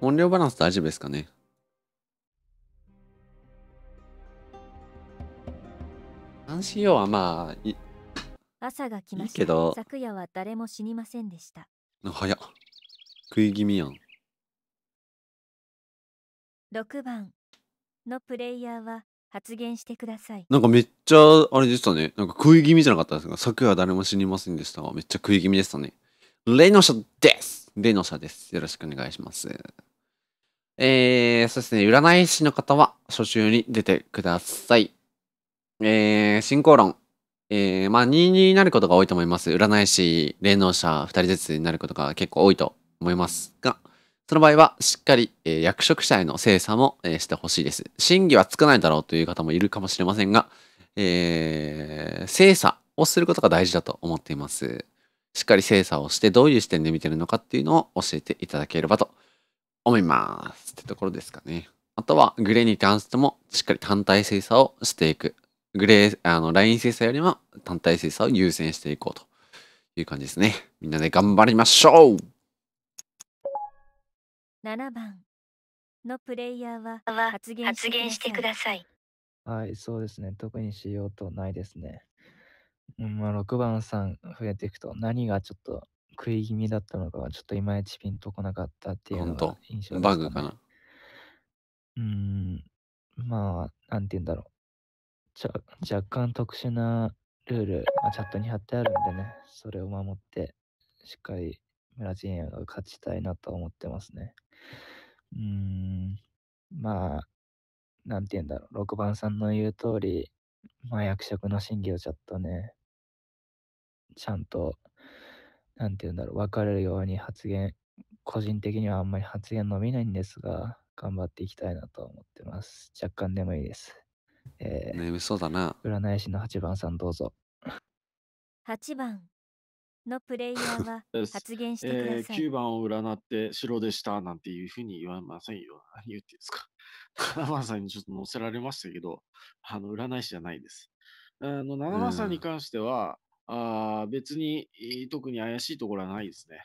音量バランス大丈夫ですかね監視用はまあい朝が来ましたいいけど昨夜は誰も死にませんでした早っ食い気味やん6番のプレイヤーは発言してくださいなんかめっちゃあれでしたねなんか食い気味じゃなかったですが昨夜は誰も死にませんでしためっちゃ食い気味でしたね例の人ですでの社です。よろしくお願いします。えー、そうですね、占い師の方は初中に出てください。えー、進行論。えー、まあ、2になることが多いと思います。占い師、霊能者、2人ずつになることが結構多いと思いますが、その場合はしっかり、えー、役職者への精査も、えー、してほしいです。審議はつかないだろうという方もいるかもしれませんが、えー、精査をすることが大事だと思っています。しっかり精査をしてどういう視点で見てるのかっていうのを教えていただければと思いますってところですかね。あとはグレーに関してもしっかり単体精査をしていく。グレー、あの、ライン精査よりも単体精査を優先していこうという感じですね。みんなで頑張りましょう !7 番のプレイヤーは発言してください。はい、そうですね。特にしようとないですね。うん、まあ、6番さん増えていくと、何がちょっと食い気味だったのかは、ちょっといまいちピンとこなかったっていうのが印象でバグかなうーん、まあ、なんて言うんだろう。ちょ、若干特殊なルールあ、チャットに貼ってあるんでね、それを守って、しっかり村陣営が勝ちたいなと思ってますね。うーん、まあ、なんて言うんだろう。6番さんの言う通り、まあ、役職の審議をちょっとね、ちゃんと、なんて言うんだろう、分かれるように発言、個人的にはあんまり発言伸びないんですが、頑張っていきたいなと思ってます。若干でもいいです。えー、眠そうだな。占い師の8番さんどうぞ。8番のプレイヤーは 発言してください。えー、9番を占って白でしたなんていうふうに言わませんよ。言ってうんですか。7 番さんにちょっと載せられましたけど、あの占い師じゃないです。あの7番さんに関しては、あ別に特に怪しいところはないですね。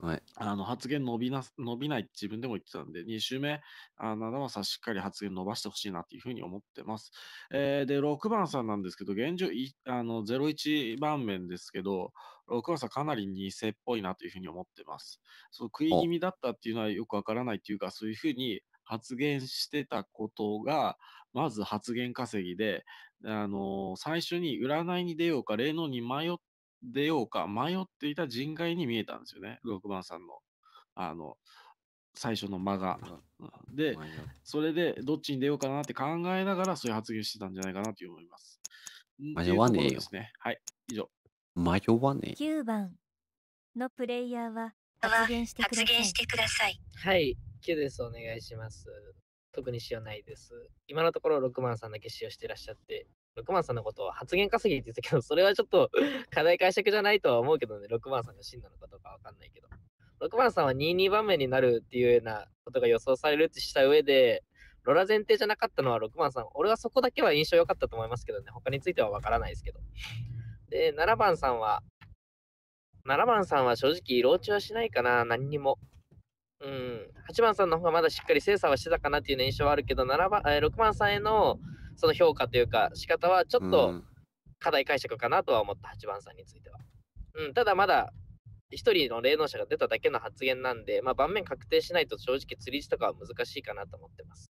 はい、あの発言伸びな伸びないって自分でも言ってたんで、2週目、あなたはさしっかり発言伸ばしてほしいなというふうに思ってます。えー、で、6番さんなんですけど、現状いあの01番面ですけど、6番さんかなり偽っぽいなというふうに思ってます。その食い気味だったっていうのはよくわからないというか、そういうふうに発言してたことが、まず発言稼ぎで、あの、最初に占いに出ようか、霊能に迷って、出ようか迷っていた人外に見えたんですよね、6番さんの、あの、最初の間が。で、それでどっちに出ようかなって考えながらそういう発言してたんじゃないかなと思います。迷わねえよ。ですね、はい、以上。迷わねえ。9番のプレイヤーは発言してください。はい、9です、お願いします。特に使用ないです。今のところ6万さんだけ使用してらっしゃって、6万さんのことを発言稼ぎって言ったけど、それはちょっと 課題解釈じゃないとは思うけどね、6万さんが真なのかどうかわかんないけど。6番さんは22番目になるっていうようなことが予想されるってした上で、ロラ前提じゃなかったのは6番さん。俺はそこだけは印象良かったと思いますけどね。他についてはわからないですけど。で、7番さんは、7番さんは正直、老中はしないかな、何にも。うん、8番さんの方がまだしっかり精査はしてたかなっていう印象はあるけど7番、えー、6番さんへのその評価というか仕方はちょっと課題解釈かなとは思った8番さんについては。うん、ただまだ1人の霊能者が出ただけの発言なんで、まあ、盤面確定しないと正直釣り地とかは難しいかなと思ってます。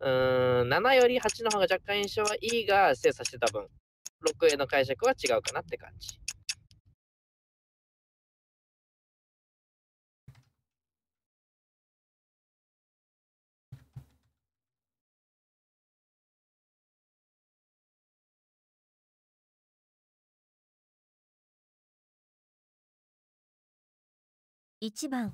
うーん、7より8の方が若干印象はいいが精査してた分、6への解釈は違うかなって感じ。1番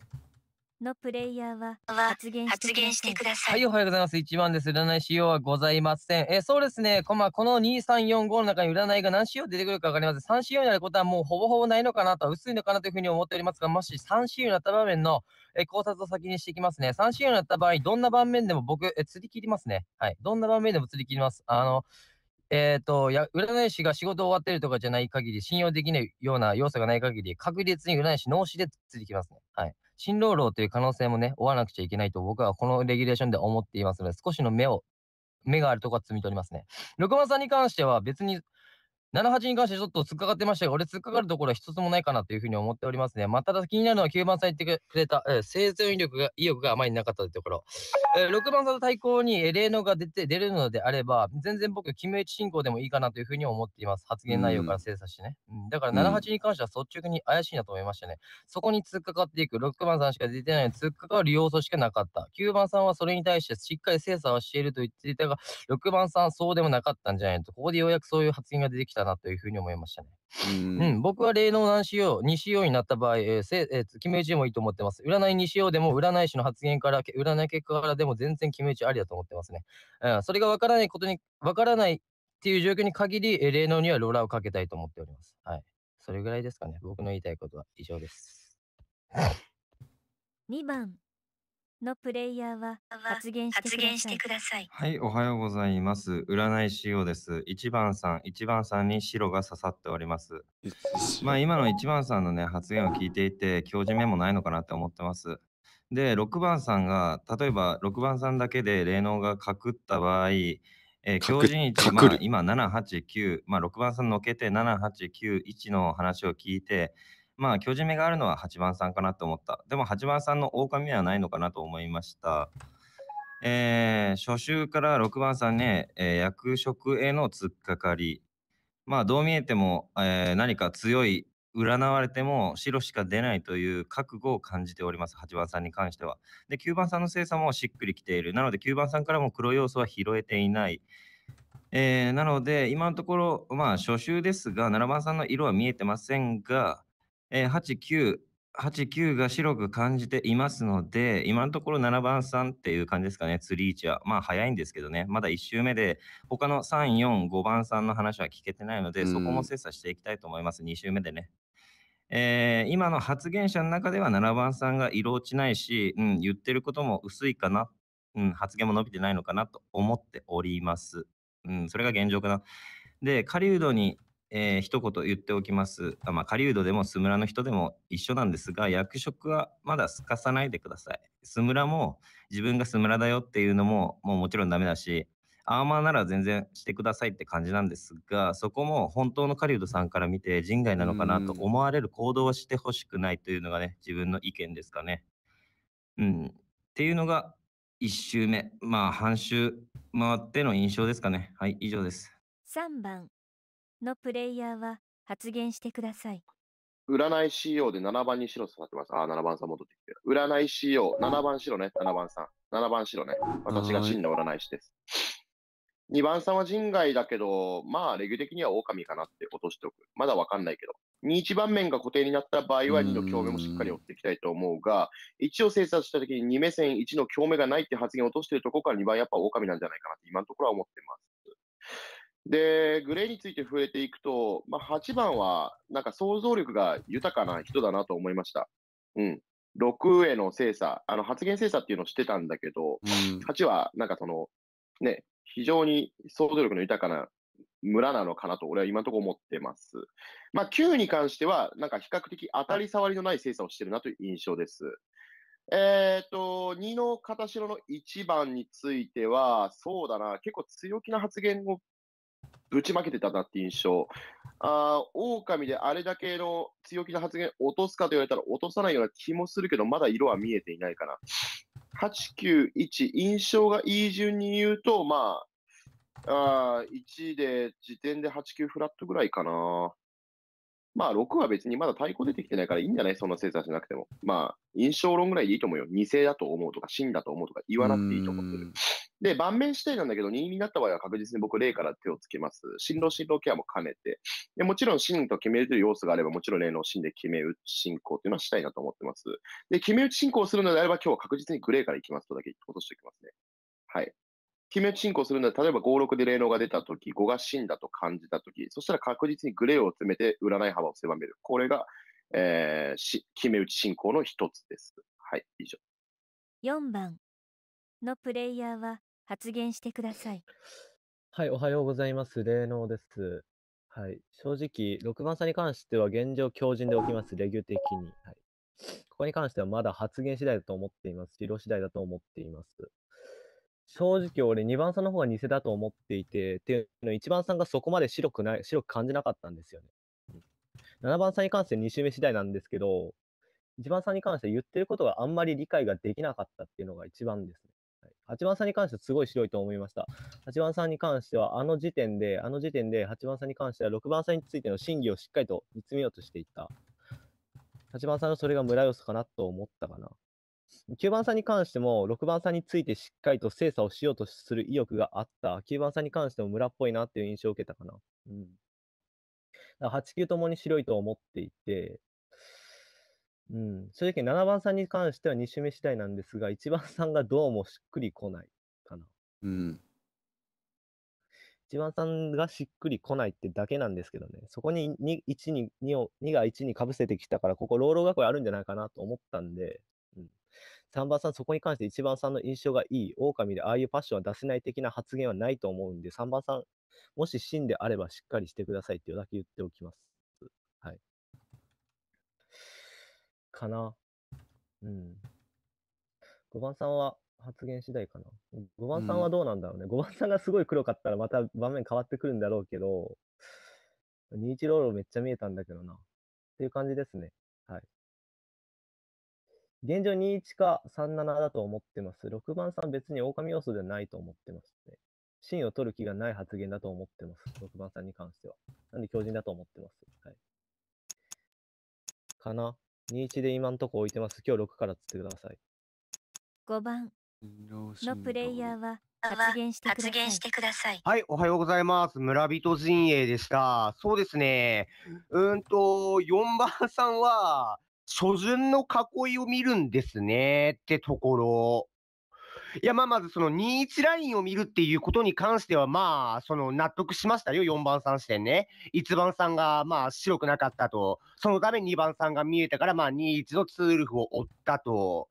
のプレイヤーは発言してください。はい、おはようございます。1番です。占い仕様はございません。えそうですね。こまあ、この2345の中に占いが何仕様出てくるかわかりません。3仕様になることはもうほぼほぼないのかなと、薄いのかなというふうに思っておりますが、もし3仕様になった場面の、え考察を先にしていきますね。3仕様になった場合、どんな場面でも僕、え釣り切りますね。はい。どんな場面でも釣り切ります。あの、えっ、ー、と、占い師が仕事終わってるとかじゃない限り、信用できないような要素がない限り、確実に占い師脳死でついてきますね。はい。新労働という可能性もね、追わなくちゃいけないと僕はこのレギュレーションで思っていますので、少しの目を、目があるとこは摘み取りますね。六番さんに関しては別に78に関してちょっと突っかかってましたが、俺突っかかるところは一つもないかなというふうに思っておりますね。まあ、ただ気になるのは9番さん言ってくれた、えー、生存力が、意欲があまりなかったというところ。えー、6番さんの対抗に霊能が出て、出るのであれば、全然僕、キムエチ進行でもいいかなというふうに思っています。発言内容から精査してね。うん、だから78に関しては率直に怪しいなと思いましたね。そこに突っかかっていく。6番さんしか出てないのに突っかかる要素しかなかった。9番さんはそれに対してしっかり精査はしていると言っていたが、6番さんそうでもなかったんじゃないと。ここでようやくそういう発言が出てきたかなというふうに思いましたね。うん、うん、僕は霊能何しよう、にしようになった場合、ええ決め打ちもいいと思ってます。占いにしようでも、占い師の発言から、占い結果からでも全然決め打ちありだと思ってますね。うん、それがわからないことに、わからないっていう状況に限り、霊能にはローラーをかけたいと思っております。はい。それぐらいですかね。僕の言いたいことは以上です。2番、のプレイヤーは発言してください。はい、おはようございます。占い仕様です。1番さん、1番さんに白が刺さっております。まあ今の1番さんのね、発言を聞いていて、教授メモないのかなって思ってます。で、6番さんが、例えば6番さんだけで霊能がかくった場合、えー、教授に、まあ、今789、まあ、6番さんのけて789、1の話を聞いて、まあ、巨人目があるのは8番さんかなと思った。でも8番さんの狼はないのかなと思いました。えー、初週から6番さんね、えー、役職への突っかかり。まあ、どう見えても、えー、何か強い、占われても白しか出ないという覚悟を感じております。8番さんに関しては。で、9番さんの精査もしっくりきている。なので、9番さんからも黒要素は拾えていない。えー、なので、今のところ、まあ、初週ですが、7番さんの色は見えてませんが、えー、8、9、8、9が白く感じていますので、今のところ7番、んっていう感じですかね、釣り位置は。まあ早いんですけどね、まだ1周目で、他の3、4、5番、さんの話は聞けてないので、そこも精査していきたいと思います、2周目でね。えー、今の発言者の中では7番さんが色落ちないし、うん、言ってることも薄いかな、うん、発言も伸びてないのかなと思っております。うん、それが現状かな。で、狩人にえー、一言言っておきます。まあ、狩人でもスムラの人でも一緒なんですが、役職はまだすかさないでください。スムラも自分がスムラだよっていうのも、もうもちろんダメだし、アーマーなら全然してくださいって感じなんですが、そこも本当の狩人さんから見て人外なのかなと思われる行動をしてほしくないというのがね、自分の意見ですかね。うん。っていうのが1周目。まあ、半周回っての印象ですかね。はい、以上です。3番。のプレイヤーは発言してください。占い CO で7番に白刺さってます。あ7番さん戻ってきてる。占い CO、7番白ね、7番さん。7番白ね。私が真の占い師です。2番さんは人外だけど、まあ、レギュ的には狼かなって落としておく。まだわかんないけど。2、1番面が固定になった場合は2の共鳴もしっかり追っていきたいと思うが、一応精査したときに2目線1の共鳴がないって発言を落としてるところから2番やっぱ狼なんじゃないかなって今のところは思ってます。で、グレーについて触れていくと、まあ、8番は、なんか想像力が豊かな人だなと思いました。うん。6への精査、あの、発言精査っていうのをしてたんだけど、うん、8は、なんかその、ね、非常に想像力の豊かな村なのかなと、俺は今のところ思ってます。まあ、9に関しては、なんか比較的当たり障りのない精査をしてるなという印象です。えっ、ー、と、2の片白の1番については、そうだな、結構強気な発言をぶちまけてたなって印象。あ狼であれだけの強気な発言落とすかと言われたら落とさないような気もするけど、まだ色は見えていないかな。8、9、1、印象がいい順に言うと、まあ、あ1で、時点で8、9フラットぐらいかな。まあ、6は別にまだ対抗出てきてないからいいんじゃないそんな精査しなくても。まあ、印象論ぐらいでいいと思うよ。偽だと思うとか、真だと思うとか言わなくていいと思ってる。で、盤面指定なんだけど、任意になった場合は確実に僕、例から手をつけます。進路進路ケアも兼ねて。で、もちろん、進と決めるという要素があれば、もちろん例の進で決め打ち進行というのはしたいなと思ってます。で、決め打ち進行するのであれば、今日は確実にグレーからいきますとだけ落としておきますね。はい。決め打ち進行するので、例えば5、6で霊能が出たとき、5が死んだと感じたとき、そしたら確実にグレーを詰めて占い幅を狭める。これが、えー、決め打ち進行の一つです。はい、以上。4番。のプレイヤーは発言してください。はい、おはようございます。霊能です。はい、正直、6番さんに関しては現状強靭でおきます、レギュ的に。はい、ここに関してはまだ発言次第だと思っていますし、色次第だと思っています。正直俺2番さんの方が偽だと思っていて、っていうの1番さんがそこまで白くない、白く感じなかったんですよね。7番さんに関して2周目次第なんですけど、1番さんに関して言ってることがあんまり理解ができなかったっていうのが1番ですね。8番さんに関してはすごい白いと思いました。8番さんに関しては、あの時点で、あの時点で8番さんに関しては、6番さんについての真偽をしっかりと見つめようとしていた。8番さんのそれが村要素かなと思ったかな。9番さんに関しても、6番さんについてしっかりと精査をしようとする意欲があった。9番さんに関しても村っぽいなっていう印象を受けたかな。うん。だから8、9ともに白いと思っていて、正直7番さんに関しては2周目次第なんですが、1番さんがどうもしっくりこないかな。うん。1番さんがしっくりこないってだけなんですけどね、そこに 2, 1に 2, を2が1にかぶせてきたから、ここ、老老学校あるんじゃないかなと思ったんで、うん、3番さん、そこに関して1番さんの印象がいい、狼でああいうパッションは出せない的な発言はないと思うんで、3番さん、もし真であればしっかりしてくださいっていうだけ言っておきます。はい。かな。うん。5番さんは発言次第かな。5番さんはどうなんだろうね。うん、5番さんがすごい黒かったらまた場面変わってくるんだろうけど、21ロールめっちゃ見えたんだけどな。っていう感じですね。はい。現状21か37だと思ってます。6番さん別に狼要素ではないと思ってますね。芯を取る気がない発言だと思ってます。6番さんに関しては。なんで強靭だと思ってます。はい。かな。21で今んとこ置いてます。今日6から釣ってください。5番のプレイヤーは発言してください。発さい。はい、おはようございます。村人陣営でした。そうですね。うんと、4番さんは、初旬の囲いを見るんですねってところ。いや、まあ、まずその2-1ラインを見るっていうことに関しては、まあ、その納得しましたよ、4番3視点ね。1番さんが、まあ、白くなかったと。そのため2番さんが見えたから、まあ、2-1のツールフを追ったと。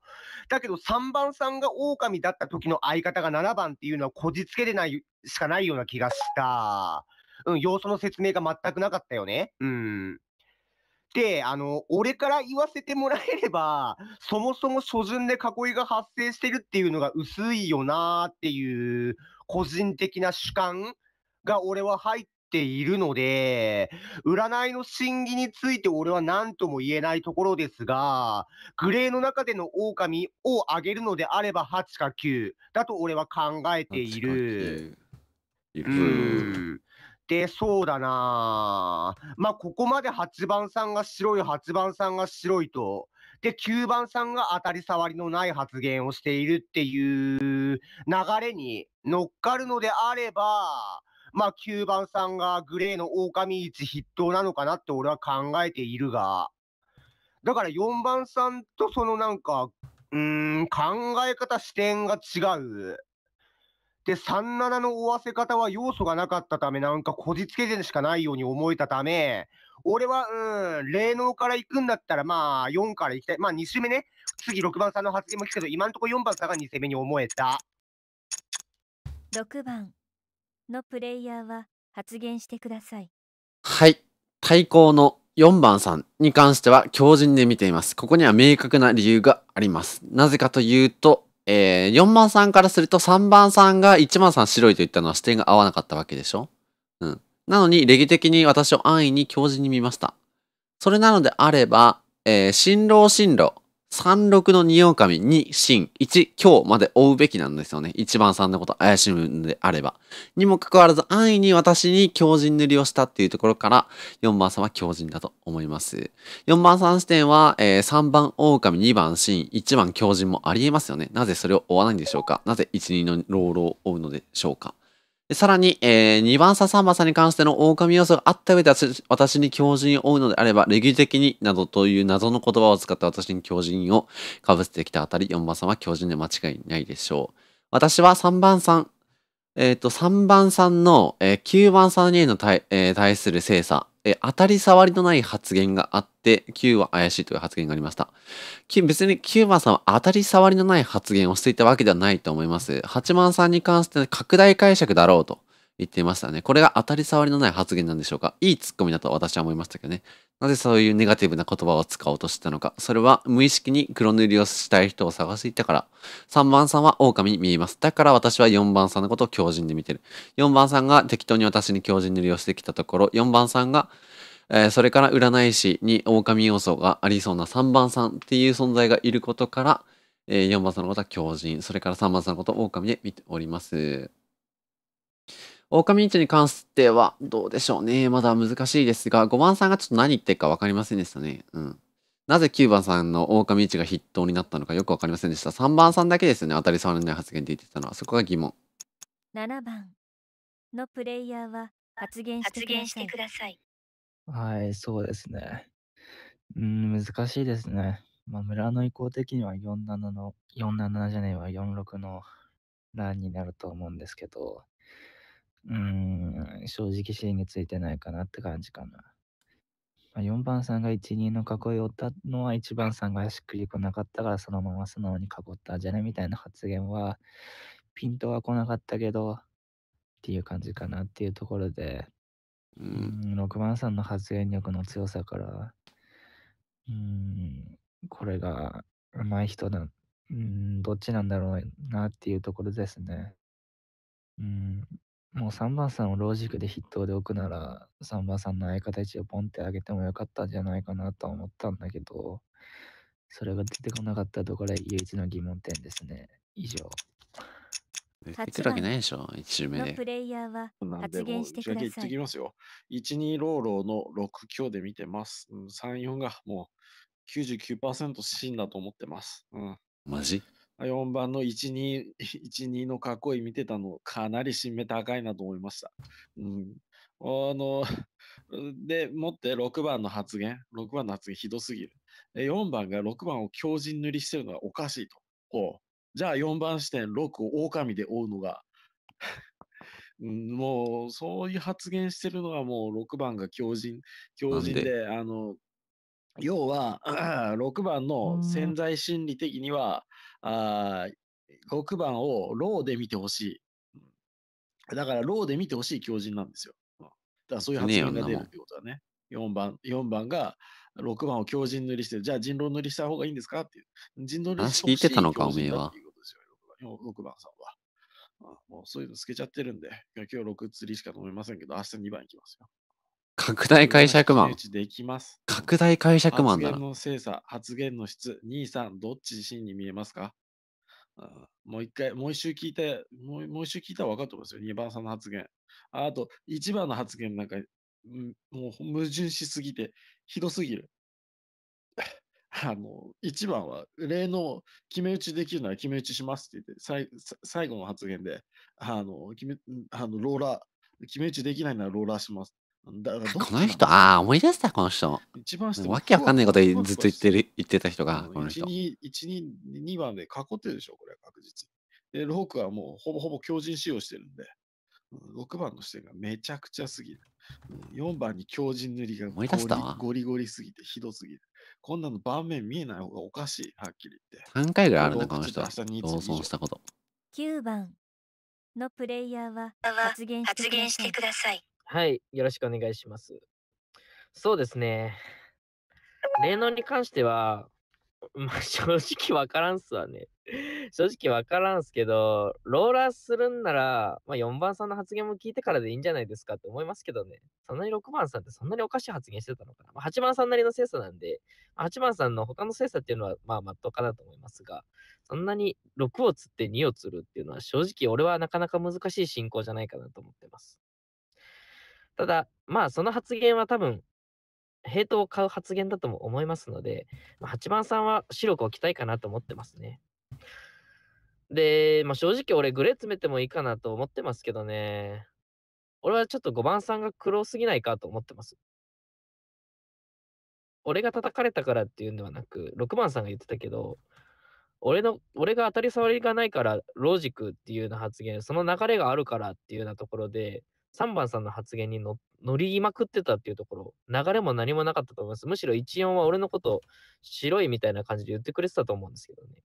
だけど、3番さんが狼だった時の相方が7番っていうのは、こじつけでない、しかないような気がした。うん、要素の説明が全くなかったよね。うん。で、あの、俺から言わせてもらえれば、そもそも初順で囲いが発生してるっていうのが薄いよなーっていう、個人的な主観が俺は入っているので、占いの審議について俺は何とも言えないところですが、グレーの中での狼を挙げるのであれば8か9だと俺は考えている。いる。でそうだなまあ、ここまで8番さんが白い、8番さんが白いと、で、9番さんが当たり障りのない発言をしているっていう流れに乗っかるのであれば、まあ、9番さんがグレーの狼一筆頭なのかなって俺は考えているが、だから4番さんとそのなんか、うん、考え方、視点が違う。で、37の追わせ方は要素がなかったため、なんかこじつけでしかないように思えたため、俺は、うん、霊能から行くんだったら、まあ、4から行きたい。まあ、2周目ね。次、6番さんの発言も聞くけど、今んとこ4番さんが2戦目に思えた。6番のプレイヤーは発言してください。はい。対抗の4番さんに関しては強靭で見ています。ここには明確な理由があります。なぜかというと、えー、4番さんからすると3番さんが1番さん白いと言ったのは視点が合わなかったわけでしょうん。なのに、礼儀的に私を安易に教授に見ました。それなのであれば、えー、新郎新郎、36の二狼に真1今日まで追うべきなんですよね。1番さんのこと怪しむんであれば。にもかかわらず安易に私に強人塗りをしたっていうところから4番さんは強人だと思います。4番さん視点は、えー、3番狼、2番真1番強人もありえますよね。なぜそれを追わないんでしょうかなぜ1、2のロールを追うのでしょうかさらに、えー、2番差3番差に関しての狼要素があった上で私に狂人を追うのであれば、レギュ的になどという謎の言葉を使って私に狂人を被せてきたあたり、4番さんは狂人で間違いないでしょう。私は3番さん、えっ、ー、と、3番さんの、えー、9番さんにの対えー、対する精査、えー、当たり障りのない発言があって、9は怪しいという発言がありました。別に9番さんは当たり障りのない発言をしていたわけではないと思います。8番さんに関して拡大解釈だろうと言っていましたね。これが当たり障りのない発言なんでしょうか。いいツッコミだと私は思いましたけどね。なぜそういうネガティブな言葉を使おうとしたのか。それは無意識に黒塗りをしたい人を探していたから。3番さんは狼に見えます。だから私は4番さんのことを狂人で見てる。4番さんが適当に私に狂人塗りをしてきたところ、4番さんが、えー、それから占い師に狼要素がありそうな3番さんっていう存在がいることから、えー、4番さんのことは狂人、それから3番さんのことを狼で見ております。狼人に関してはどうでしょうね。まだ難しいですが、5番さんがちょっと何言ってるか分かりませんでしたね。うん。なぜ9番さんの狼市が筆頭になったのかよく分かりませんでした。3番さんだけですよね。当たり障りない発言で言ってたのは。そこが疑問。7番のプレイヤーは発言してください。はい、そうですね。うん、難しいですね。まあ、村の意向的には47の、47じゃねえわ、46の欄になると思うんですけど、うん、正直シーンについてないかなって感じかな。まあ、4番さんが1、2の囲いを追ったのは1番さんがしっくりこなかったからそのまま素直に囲ったじゃねみたいな発言は、ピントは来なかったけど、っていう感じかなっていうところで、うん、6番さんの発言力の強さから、うん、これが上手い人だ、うん、どっちなんだろうなっていうところですね。うん、もう3番さんをロジックで筆頭で置くなら、3番さんの相方位をポンって上げてもよかったんじゃないかなと思ったんだけど、それが出てこなかったところが唯一の疑問点ですね。以上。出てくるわけないでしょ、1周目で。プレイヤーは発言してください。言ってきますよ。1、2ローローの6強で見てます。3、4がもう99%シーンだと思ってます。うん。マジ4番の12、12 の囲い見てたの、かなり新芽高いなと思いました。うん。あの、で、もって6番の発言、6番の発言ひどすぎる。4番が6番を強靭塗りしてるのはおかしいと。ほう。じゃあ4番視点6を狼で追うのが もう、そういう発言してるのはもう6番が強靭、強靭で、あの、要は、6 番の潜在心理的には、あ6番をローで見てほしい。だからローで見てほしい狂人なんですよ。だからそういう発言が出るってことはね。4番 ,4 番が6番を狂人塗りして、じゃあ人狼塗りした方がいいんですかっていう。人狼塗りして聞いてたのか、おめえは。6番さんは。もうそういうの透けちゃってるんで、今日6釣りしか飲めませんけど、明日2番いきますよ。拡大解釈マン。できます。拡大解釈マンだな。発言の精査、発言の質、2、3、どっち自身に見えますかもう一回、もう一周聞いて、もうもう一周聞いたら分かると思うんですよ。2番さんの発言。あと、1番の発言なんか、もう矛盾しすぎて、ひどすぎる。あの、1番は、例の、決め打ちできるなら決め打ちしますって言って、最後の発言で、あの、決めあのローラー、決め打ちできないならローラーします。だからこの人、ああ、思い出した、この人。一番わけわかんないことずっと言ってる言ってた人が、この人。1、2、2番で囲ってるでしょ、これ確実で、6はもうほぼほぼ強靭使用してるんで、6番の視点がめちゃくちゃすぎる。4番に強靭塗りがゴリゴリすぎてひどすぎる。こんなの盤面見えない方がおかしい、はっきり言って。3回ぐらいあるな、この人は。同損したこと。9番のプレイヤーは発言してください。はい、よろしくお願いします。そうですね。霊能に関しては、まあ、正直わからんすわね。正直わからんすけど、ローラーするんなら、まあ、4番さんの発言も聞いてからでいいんじゃないですかって思いますけどね。そんなに6番さんってそんなにおかしい発言してたのかな。まあ、8番さんなりの精査なんで、8番さんの他の精査っていうのは、まあ、まっとうかなと思いますが、そんなに6を釣って2を釣るっていうのは、正直俺はなかなか難しい進行じゃないかなと思ってます。ただ、まあ、その発言は多分、ヘイトを買う発言だとも思いますので、8番さんは白く置きたいかなと思ってますね。で、まあ、正直俺グレー詰めてもいいかなと思ってますけどね。俺はちょっと5番さんが黒すぎないかと思ってます。俺が叩かれたからっていうんではなく、6番さんが言ってたけど、俺の、俺が当たり障りがないから、ロジックっていうような発言、その流れがあるからっていうようなところで、3番さんの発言に乗りまくってたっていうところ、流れも何もなかったと思います。むしろ14は俺のこと白いみたいな感じで言ってくれてたと思うんですけどね。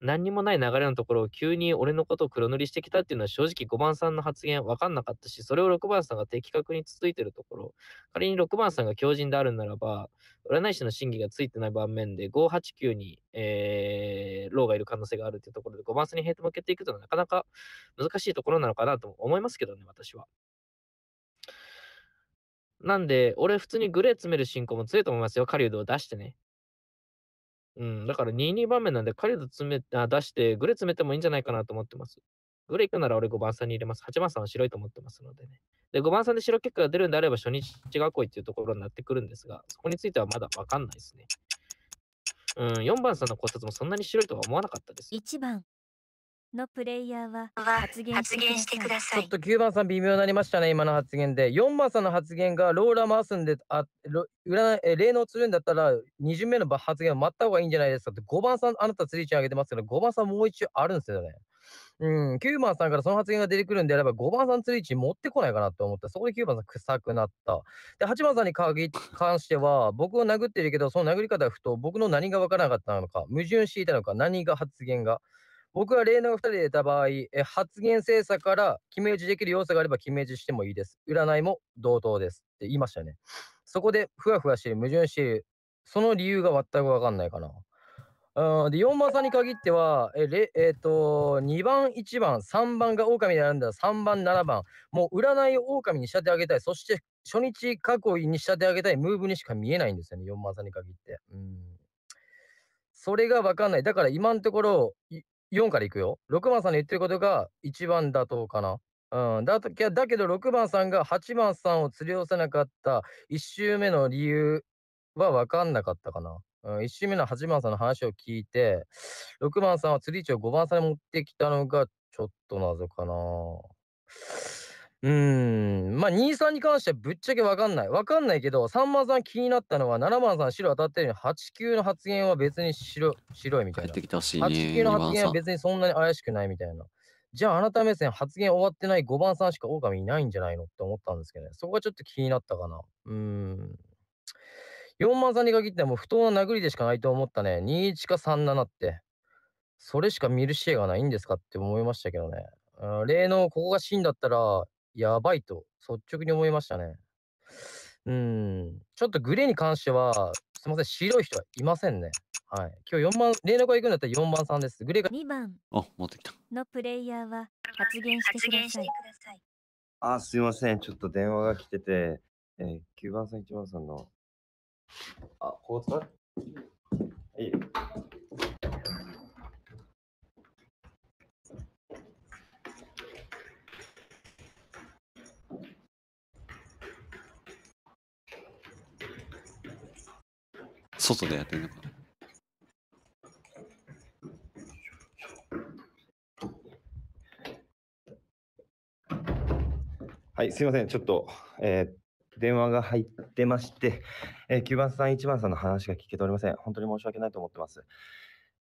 何にもない流れのところを急に俺のことを黒塗りしてきたっていうのは正直5番さんの発言分かんなかったし、それを6番さんが的確に続いてるところ、仮に6番さんが強靭であるならば、占い師の審議がついてない場面で589に、えー、ローがいる可能性があるっていうところで5番さんにヘイト向けていくというのはなかなか難しいところなのかなと思いますけどね、私は。なんで、俺普通にグレー詰める進行も強いと思いますよ。狩人を出してね。うん、だから2、2番目なんで、狩人詰めあ出して、グレー詰めてもいいんじゃないかなと思ってます。グレー行くなら俺5番さんに入れます。8番さんは白いと思ってますのでね。で、5番さんで白結果が出るんであれば、初日違う来いっていうところになってくるんですが、そこについてはまだわかんないですね。うん、4番さんの考察もそんなに白いとは思わなかったです。1番のプレイヤーは発言してください。ちょっと9番さん微妙になりましたね、今の発言で。4番さんの発言がローラー回すんで、あ占いえ霊能るんだったら、2巡目の発言を待った方がいいんじゃないですかって、5番さん、あなた釣りちゃんあげてますけど、5番さんもう一応あるんですよね。うん、9番さんからその発言が出てくるんであれば、5番さん釣り位置持ってこないかなと思った。そこで9番さん臭くなった。で、8番さんに関しては、僕を殴ってるけど、その殴り方ふと、僕の何がわからなかったのか、矛盾していたのか、何が発言が。僕は例のお二人でいた場合、え発言精査から決め打ちできる要素があれば決め打ちしてもいいです。占いも同等ですって言いましたね。そこでふわふわしてる、矛盾してる、その理由が全くわかんないかな。で4番さんに限ってはえれ、えーと、2番1番3番が狼に並んだら3番7番もう占いを狼にゃってあげたいそして初日囲いにゃってあげたいムーブにしか見えないんですよね4番さんに限ってうんそれが分かんないだから今のところ4からいくよ。6番さんの言ってることが一番妥当かな。うん、だだけど6番さんが8番さんを釣り寄せなかった1周目の理由は分かんなかったかな。うん、1周目の8番さんの話を聞いて6番さんは釣り位置を5番さんに持ってきたのがちょっと謎かな。うーん、まあ、23に関してはぶっちゃけわかんない。わかんないけど、3番さん気になったのは、7番さん白当たってるのに、8級の発言は別に白白いみたい帰っな。てきてしいね。8級の発言は別にそんなに怪しくないみたいな。じゃあ、あなた目線、発言終わってない5番さんしか狼いないんじゃないのって思ったんですけどね。そこがちょっと気になったかな。うーん。4番さんに限ってもう不当な殴りでしかないと思ったね。21か37って。それしか見る視野がないんですかって思いましたけどね。うん例のここが真だったら、やばいと率直に思いましたね。うん、ちょっとグレーに関しては、すみません、白い人はいませんね。はい。今日4番、連絡が行くんだったら4番さんです。グレーが2番あ、持ってきた。のプレイヤーは発言してください。あ、すみません。ちょっと電話が来てて、えー、9番さん、1番さんの。あ、こう使うはい。外でやってるのか。はい、すいません。ちょっと、えー、電話が入ってまして、えー、9番さん、1番さんの話が聞けておりません。本当に申し訳ないと思ってます。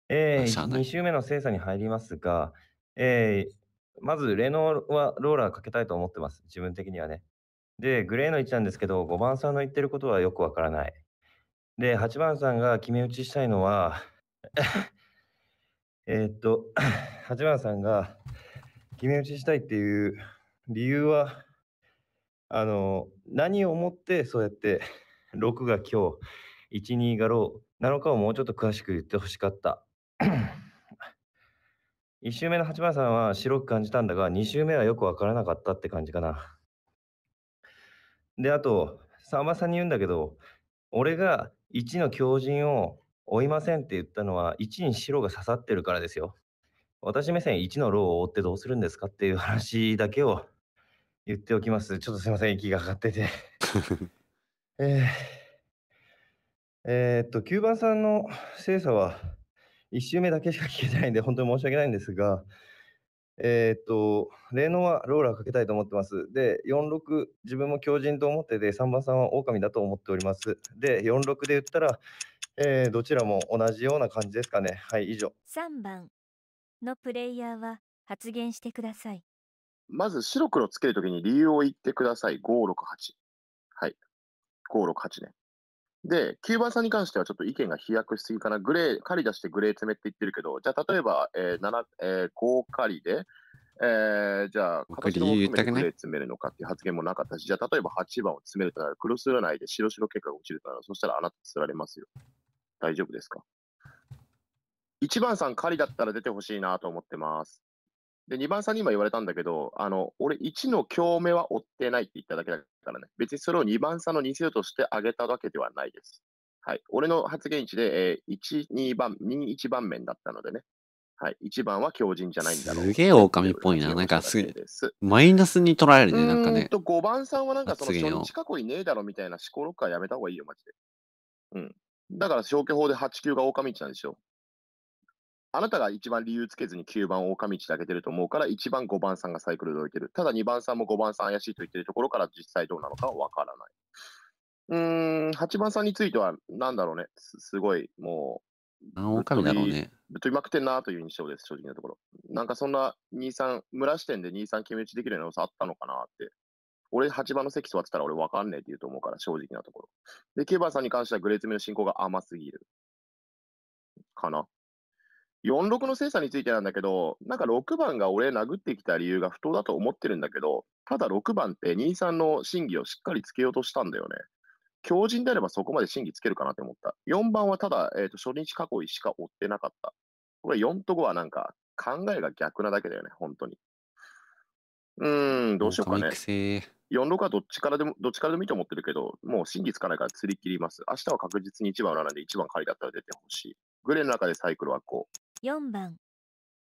えー、2週目の精査に入りますが、えー、まず、レノはローラーかけたいと思ってます。自分的にはね。で、グレーの位置なんですけど、5番さんの言ってることはよくわからない。で、8番さんが決め打ちしたいのは、えっと、8 番さんが決め打ちしたいっていう理由は、あの、何をもってそうやって6が今日、1、2がロなの日をもうちょっと詳しく言ってほしかった。1 周目の8番さんは白く感じたんだが、2周目はよくわからなかったって感じかな。で、あと、さんまさんに言うんだけど、俺が1の狂人を追いませんって言ったのは1に白が刺さってるからですよ。私目線1のローを追ってどうするんですかっていう話だけを言っておきます。ちょっとすいません、息がかかってて。えー、えー、っと、9番さんの精査は1周目だけしか聞けてないんで、本当に申し訳ないんですが、えー、っと、例のはローラーかけたいと思ってます。で、46、自分も強人と思ってて、3番さんは狼だと思っております。で、46で言ったら、えー、どちらも同じような感じですかね。はい、以上。3番のプレイヤーは発言してください。まず白黒つけるときに理由を言ってください。568。はい。568ね。で、9番さんに関してはちょっと意見が飛躍しすぎかな。グレー、狩り出してグレー詰めって言ってるけど、じゃあ例えば、えー、7、えー、5狩りで、えー、じゃあ、形の含めてグレー詰めるのかっていう発言もなかったし、じゃあ例えば8番を詰めるとなら、クロス占いで白白結果が落ちるとなら、そしたらあなた釣られますよ。大丈夫ですか ?1 番さん狩りだったら出てほしいなと思ってます。で、2番さんに今言われたんだけど、あの、俺1の共鳴は追ってないって言っただけだからね。別にそれを2番さんの2世として挙げたわけではないです。はい。俺の発言値で、えー、1、2番、2、1番面だったのでね。はい。1番は強人じゃないんだろう。すげえ狼っぽいな。なんかすげマイナスに捉えるね、なんかね。と5番さんはなんかそのその近くいねえだろみたいな思考ロッカーやめた方がいいよ、マジで。うん。だから消去法で8級が狼ちなんでしょ。あなたが一番理由つけずに9番を岡道でけげてると思うから、1番5番さんがサイクルで置いてる。ただ2番さんも5番さん怪しいと言ってるところから実際どうなのかはわからない。うーん、8番さんについては、なんだろうね。すごい、もう。何狼だろうね。ぶっ飛びまくってんなという印象です、正直なところ。なんかそんな2、3、村視点で2、3決め打ちできるような要素あったのかなって。俺8番の席座ってたら俺わかんねえって言うと思うから、正直なところ。で、9番さんに関してはグレーツ目の進行が甘すぎる。かな。46の精査についてなんだけど、なんか6番が俺殴ってきた理由が不当だと思ってるんだけど、ただ6番って23の審議をしっかりつけようとしたんだよね。強人であればそこまで審議つけるかなって思った。4番はただ、えーと、初日囲いしか追ってなかった。これ4と5はなんか考えが逆なだけだよね、本当に。うーん、どうしようかね。46はどっちからでも、どっちからでもいいと思ってるけど、もう審議つかないから釣り切ります。明日は確実に1番を並んで1番りだったら出てほしい。グレーの中でサイクルはこう。4番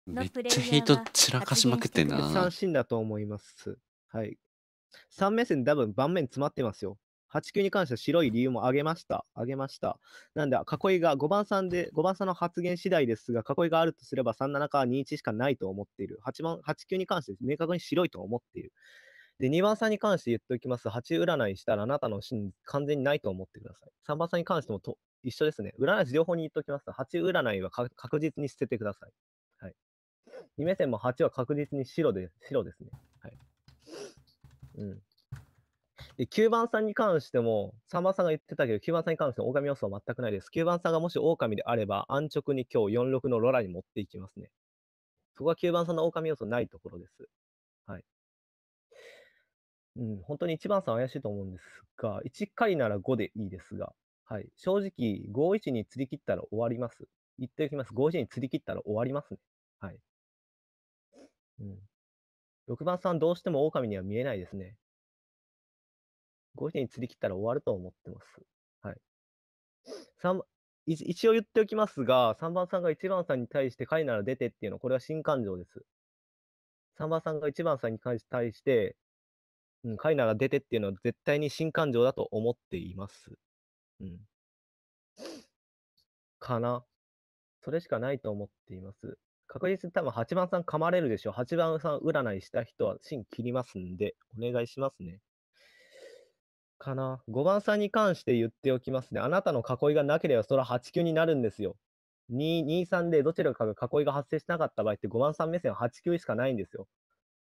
めっちゃイト散らかしまくってな。三振だと思います。はい。3目線多分盤面詰まってますよ。8球に関しては白い理由もあげました。あげました。なんで、囲いが5番さんで、五番さんの発言次第ですが、囲いがあるとすれば37か21しかないと思っている。8番、八球に関して明確に白いと思っている。で、2番さんに関して言っておきます。8占いしたらあなたの真完全にないと思ってください。3番さんに関してもと一緒ですね。占い師両方に言っておきますと、8占いは確実に捨ててください。はい。二目線も8は確実に白で、白ですね。はい。うん。で、9番さんに関しても、さんまさんが言ってたけど、9番さんに関しては狼要素は全くないです。9番さんがもし狼であれば、安直に今日46のロラに持っていきますね。そこが9番さんの狼要素ないところです。はい。うん、本当に1番さん怪しいと思うんですが、1回なら5でいいですが、はい。正直、5-1に釣り切ったら終わります。言っておきます。5-1に釣り切ったら終わりますね。はい。うん。6番さん、どうしても狼には見えないですね。5-1に釣り切ったら終わると思ってます。はい。3、一応言っておきますが、3番さんが1番さんに対して貝なら出てっていうのは、これは新感情です。3番さんが1番さんに対して、うん、貝なら出てっていうのは絶対に新感情だと思っています。うん。かな。それしかないと思っています。確実に多分8番さん噛まれるでしょう。8番さん占いした人は芯切りますんで、お願いしますね。かな。5番さんに関して言っておきますね。あなたの囲いがなければ、それは8級になるんですよ。2、2、3でどちらかが囲いが発生しなかった場合って5番さん目線は8級しかないんですよ。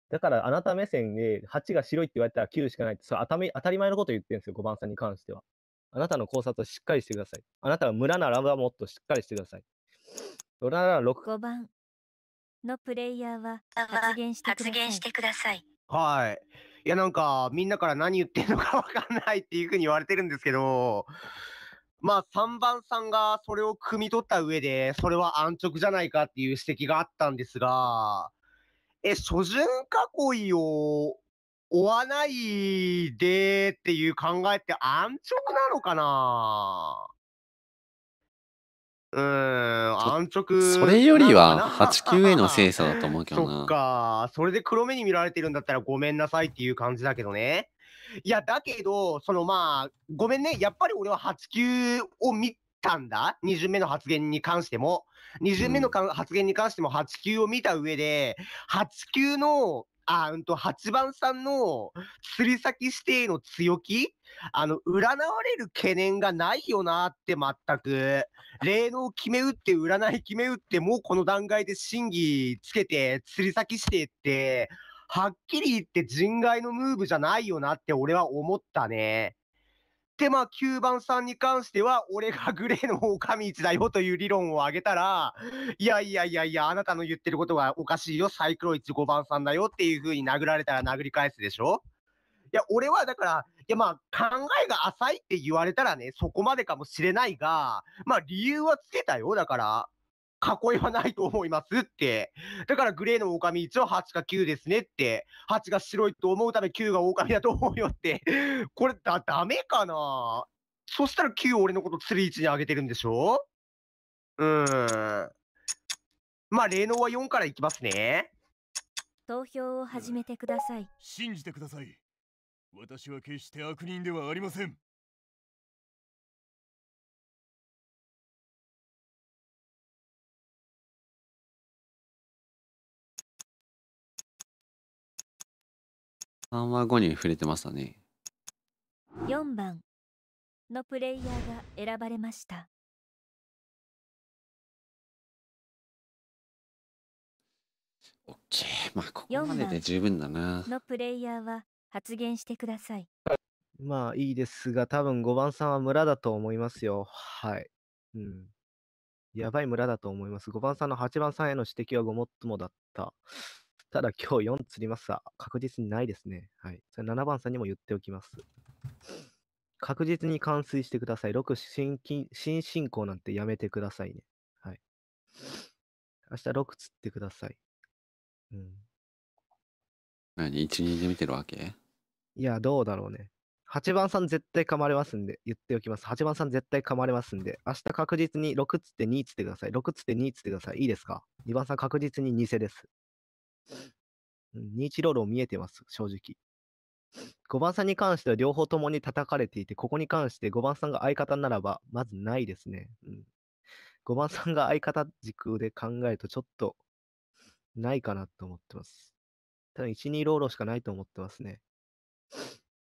だからあなた目線で8が白いって言われたら9しかないって、それ当当たり前のこと言ってるんですよ、5番さんに関しては。あなたの考察をしっかりしてください。あなたは村ならばもっとしっかりしてください。村なら6 5番のプレイヤーは発言してください。発言してください。はい。いや、なんか、みんなから何言ってんのかわかんないっていうふうに言われてるんですけど、まあ、3番さんがそれを汲み取った上で、それは安直じゃないかっていう指摘があったんですが、え、初順囲いを追わないでっていう考えって安直なのかなうん、安直。それよりは、89への精査だと思うけどな。そっか、それで黒目に見られてるんだったらごめんなさいっていう感じだけどね。いや、だけど、そのまあ、ごめんね、やっぱり俺は89を見たんだ。2巡目の発言に関しても。2巡目の、うん、発言に関しても89を見た上で、89のあ、うんと、8番さんの釣り先指定の強気あの、占われる懸念がないよなって全く。霊能決め打って、占い決め打って、もうこの段階で審議つけて、釣り先指定って、はっきり言って人外のムーブじゃないよなって俺は思ったね。で、まあ、9番さんに関しては、俺がグレーの狼一だよという理論を挙げたら、いやいやいやいや、あなたの言ってることがおかしいよ、サイクロイチ5番さんだよっていうふうに殴られたら殴り返すでしょいや、俺はだから、いやまあ、考えが浅いって言われたらね、そこまでかもしれないが、まあ、理由はつけたよ、だから。囲いはないと思いますって。だからグレーの狼一応8か9ですねって。8が白いと思うため9が狼だと思うよって。これだ、ダメかなそしたら9俺のこと釣り位置に上げてるんでしょうーん。まあ、霊能は4からいきますね。投票を始めてください。信じてください。私は決して悪人ではありません。3話後に触れてましたね4番のプレイヤーが選ばれましたオッケーまあここまでで十分だなのプレイヤーは発言してくださいまあいいですが多分5番さんは村だと思いますよはいうんやばい村だと思います5番さんの8番さんへの指摘はごもっともだったただ今日4釣りますさ。確実にないですね。はい。それ7番さんにも言っておきます。確実に完遂してください。6新新進行なんてやめてくださいね。はい。明日6釣ってください。うん。何 ?1 日で見てるわけいや、どうだろうね。8番さん絶対噛まれますんで、言っておきます。8番さん絶対噛まれますんで、明日確実に6つって2つってください。6つって2つってください。いいですか ?2 番さん確実に偽です。21ロー見えてます、正直。5番さんに関しては両方ともに叩かれていて、ここに関して5番さんが相方ならば、まずないですね。うん、5番さんが相方軸で考えると、ちょっとないかなと思ってます。ただ、1、2ロールしかないと思ってますね。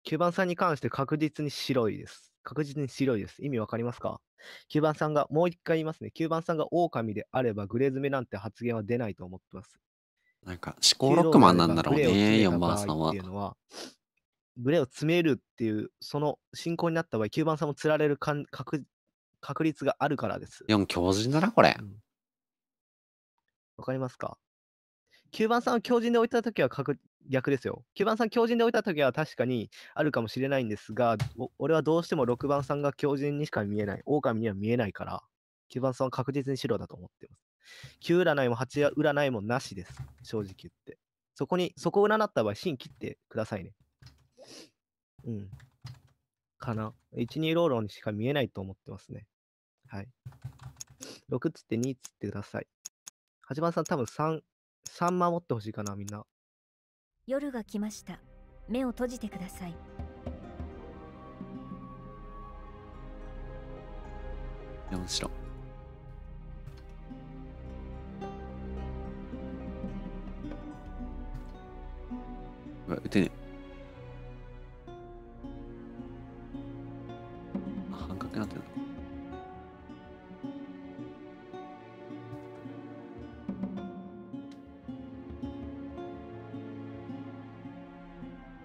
9番さんに関して確実に白いです。確実に白いです。意味わかりますか ?9 番さんが、もう一回言いますね。9番さんが狼であれば、グレーズメなんて発言は出ないと思ってます。なんか思考ロックマンなんだろうね、4番さんは。ブレを詰めるっていう、その進行になった場合、9番さんも釣られるかん確確率があるからです。4強靭だな、これ。わ、うん、かりますか ?9 番さんを強靭で置いたときは確逆ですよ。9番さん強靭で置いたときは確かにあるかもしれないんですが、俺はどうしても6番さんが強靭にしか見えない、狼には見えないから、9番さんは確実に白だと思ってます。9占いも8占いもなしです。正直言って。そこに、そこ占った場合、芯切ってくださいね。うん。かな。1、2ローロにしか見えないと思ってますね。はい。6つって2つってください。8番さん多分3、3守ってほしいかな、みんな。夜が来ました。目を閉じてください。白い。うわ、撃てねえ。半角になってる。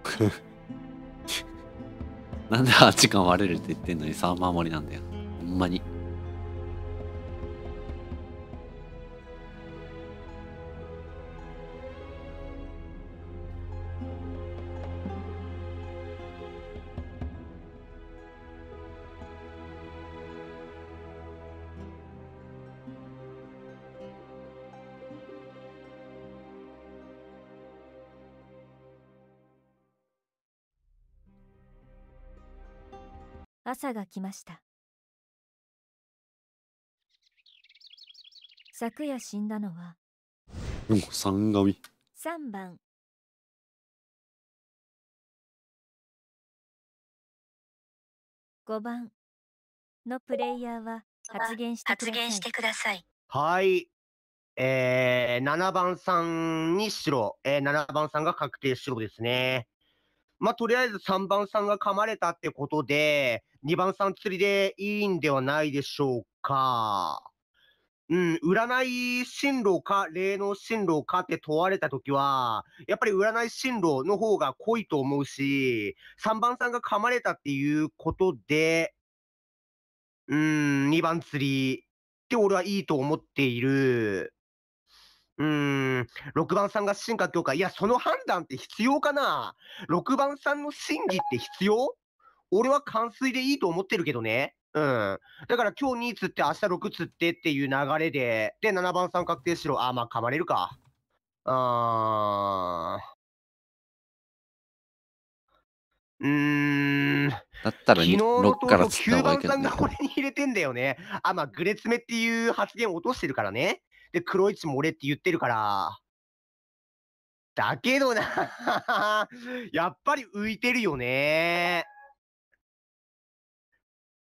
なんで8巻割れるって言ってんのに3守りなんだよ。ほんまに。朝が来ました昨夜死んだのは三神3番5番のプレイヤーは発言してください。はい。えー、7番さんに白、えー、7番さんが確定白ですね。まあ、とりあえず3番さんが噛まれたってことで、2番さん釣りでいいんではないでしょうか。うん、占い進路か、霊能進路かって問われたときは、やっぱり占い進路の方が濃いと思うし、3番さんが噛まれたっていうことで、うん、2番釣りって俺はいいと思っている。うーん、6番さんが進化強化。いや、その判断って必要かな ?6 番さんの審議って必要俺は完遂でいいと思ってるけどね。うん。だから今日2釣って明日6釣ってっていう流れで、で、7番さん確定しろ。あ、まあ噛まれるか。あー。うーん。だったら昨日の投票9番さんがこれに入れてんだよね。あ、まあ、グレツメっていう発言を落としてるからね。で、黒いつも俺って言ってるから。だけどな やっぱり浮いてるよね。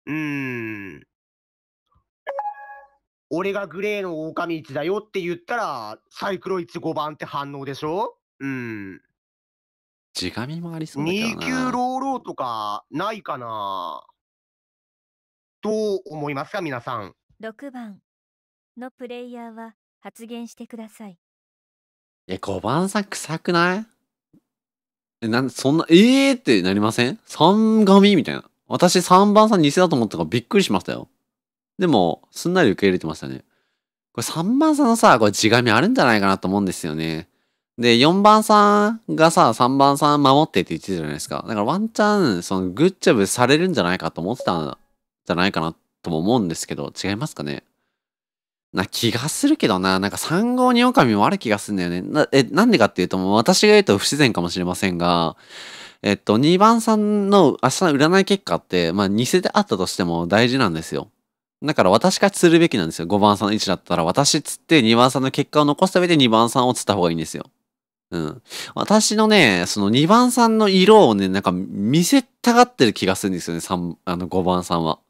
うーん。俺がグレーの狼一だよって言ったら、サイクロイツ5番って反応でしょうん。地紙もありそうだな。2級ローローとか、ないかなどう思いますか、皆さん。6番のプレイヤーは、発言してください。え、5番さん臭くないえ、なん、そんな、えーってなりません ?3 髪みたいな。私3番さん偽だと思ったからびっくりしましたよ。でも、すんなり受け入れてましたね。これ3番さんのさ、これ地紙あるんじゃないかなと思うんですよね。で、4番さんがさ、3番さん守ってって言ってたじゃないですか。だからワンチャン、そのグッジョブされるんじゃないかと思ってたんじゃないかなとも思うんですけど、違いますかねな気がするけどな。なんか3号に狼もある気がするんだよね。な、え、なんでかっていうと、もう私が言うと不自然かもしれませんが、えっと、2番さんの明日の占い結果って、まあ、偽であったとしても大事なんですよ。だから私が釣るべきなんですよ。5番さんの位置だったら、私釣って2番さんの結果を残すためで2番さんを釣った方がいいんですよ。うん。私のね、その2番さんの色をね、なんか見せたがってる気がするんですよね、3、あの5番さんは。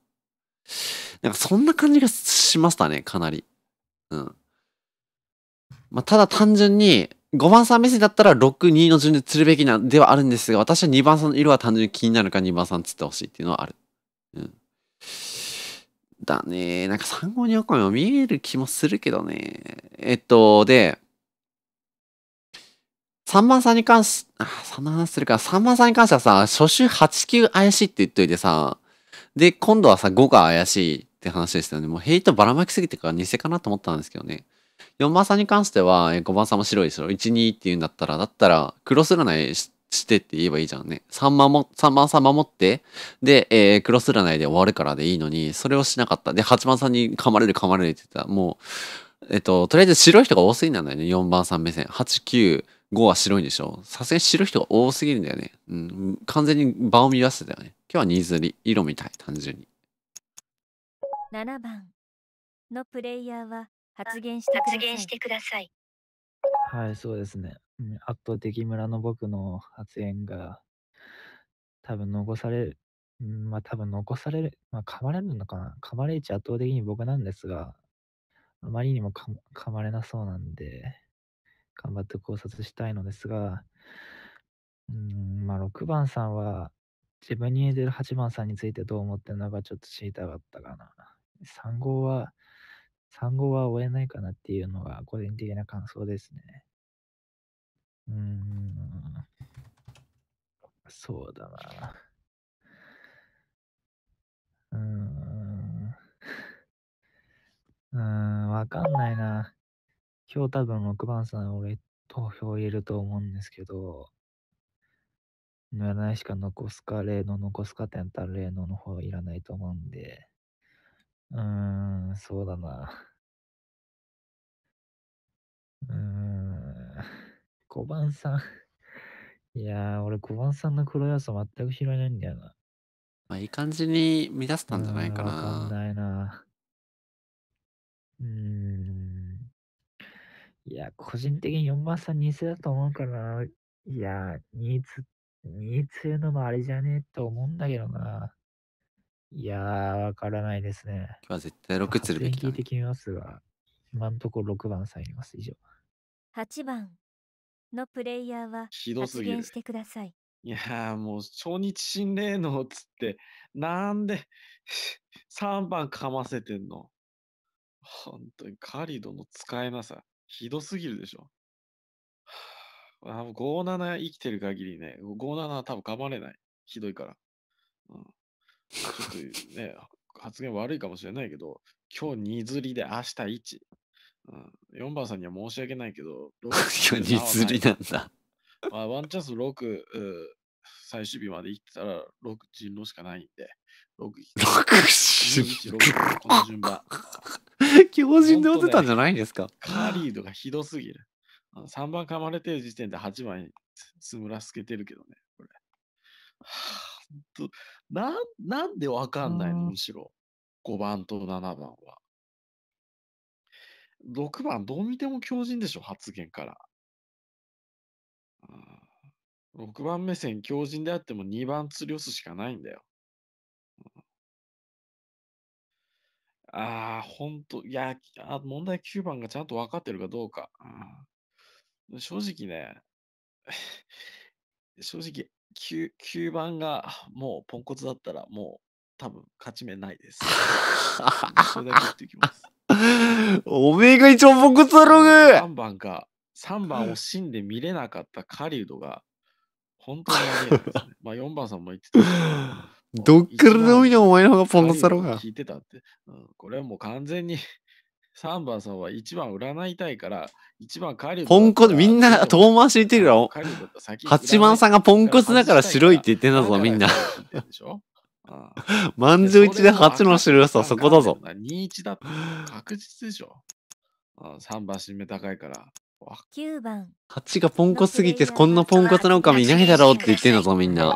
なんかそんな感じがしましたね、かなり。うん。まあ、ただ単純に、5番さん目線だったら6、2の順で釣るべきなではあるんですが、私は2番さんの色は単純に気になるから2番さん釣ってほしいっていうのはある。うん。だねなんか3号2おかも見える気もするけどね。えっと、で、3番さんに関し、あ、そんな話するから、3番さんに関してはさ、初週8、9怪しいって言っといてさ、で、今度はさ、5が怪しいって話でしたよね。もうヘイトばらまきすぎてから偽かなと思ったんですけどね。4番さんに関しては、5番さんも白いでしょ。1、2って言うんだったら、だったら、クロス占いしてって言えばいいじゃんね。3番も、3番さん守って、で、えー、クロス占いで終わるからでいいのに、それをしなかった。で、8番さんに噛まれる噛まれるって言ったら、もう、えっと、とりあえず白い人が多すぎなんだよね。4番さん目線。8、9、5は白いんでしょさすがに白い人が多すぎるんだよね。うん。完全に場を見合わせたよね。今日はニーズリ、色みたい、単純に。7番のプレイヤーは発言してください。発言してください。はい、そうですね。圧倒的村の僕の発言が多分残される、うんまあ多分残される、まあ噛まれるのかな。噛まれ位置圧倒的に僕なんですが、あまりにも噛まれなそうなんで、頑張って考察したいのですが、うんまあ6番さんは自分に出てる8番さんについてどう思ってるのかちょっと知りたかったかな。3号は、3号は終えないかなっていうのが個人的な感想ですね。うーん、そうだな。うーん、うーん、わかんないな。今日多分6番さん俺投票入れると思うんですけど、占いしか残すか、例の残すかってやったら例のの方いらないと思うんで、うーん、そうだな。うーん、5番さん。いやー、俺5番さんの黒要素全く知らないんだよな。まあ、いい感じに乱したんじゃないかな。わかんないな。うーん。いや、個人的に4番さん偽だと思うから、いや、ニーツ、ニーツのもあれじゃねえと思うんだけどな。いやー、わからないですね。今日は絶対6つるべきだ、ね。聞いてきますが、今のところ6番さんいます。以上。8番のプレイヤーは発言してください。いやーもう初日心霊っつってなんで3 番かませてんの本当にカリドの使えなさひどすぎるでしょ。あ57生きてる限りね、57は多分噛まれない。ひどいから。うんちょっとね、発言悪いかもしれないけど、今日2釣りで明日1。うん、4番さんには申し訳ないけど、今日2釣りなんだ。まあ、ワンチャンス6、最終日まで行ったら6人狼しかないんで、6人狼、この順番。強靭で打てたんじゃないんですか、ね、カーリードがひどすぎる。3番噛まれてる時点で8番に積むらすけてるけどね、これ。はあな、なんでわかんないのむしろ。5番と7番は。6番どう見ても強人でしょ、発言から。うん、6番目線強人であっても2番釣り押すしかないんだよ。うん、ああ、ほんと、いやあ、問題9番がちゃんと分かってるかどうか。うん、正直ね、正直、9, 9番がもうポンコツだったらもう多分勝ち目ないです。それだけ言ってきます。おめえが一番ポンコツだろうが !3 番が、3番を死んで見れなかった狩人が、本当にありです、ね、まあ4番さんも言ってた。どっからのみにいのお前の方がポンコツだろうが。聞いてたって、うん。これはもう完全に3番さんは1番占いたいから、1番カリポンコツ、みんな遠回しに言ってるよ。八番さんがポンコツだから白いって言ってんだぞ、みんな。満場一で八の白さ、そこだぞ。2一だっ確実でしょ。3番締め高いから。9番。八がポンコツすぎて、こんなポンコツな狼いないだろうって言ってんだぞ、みんな。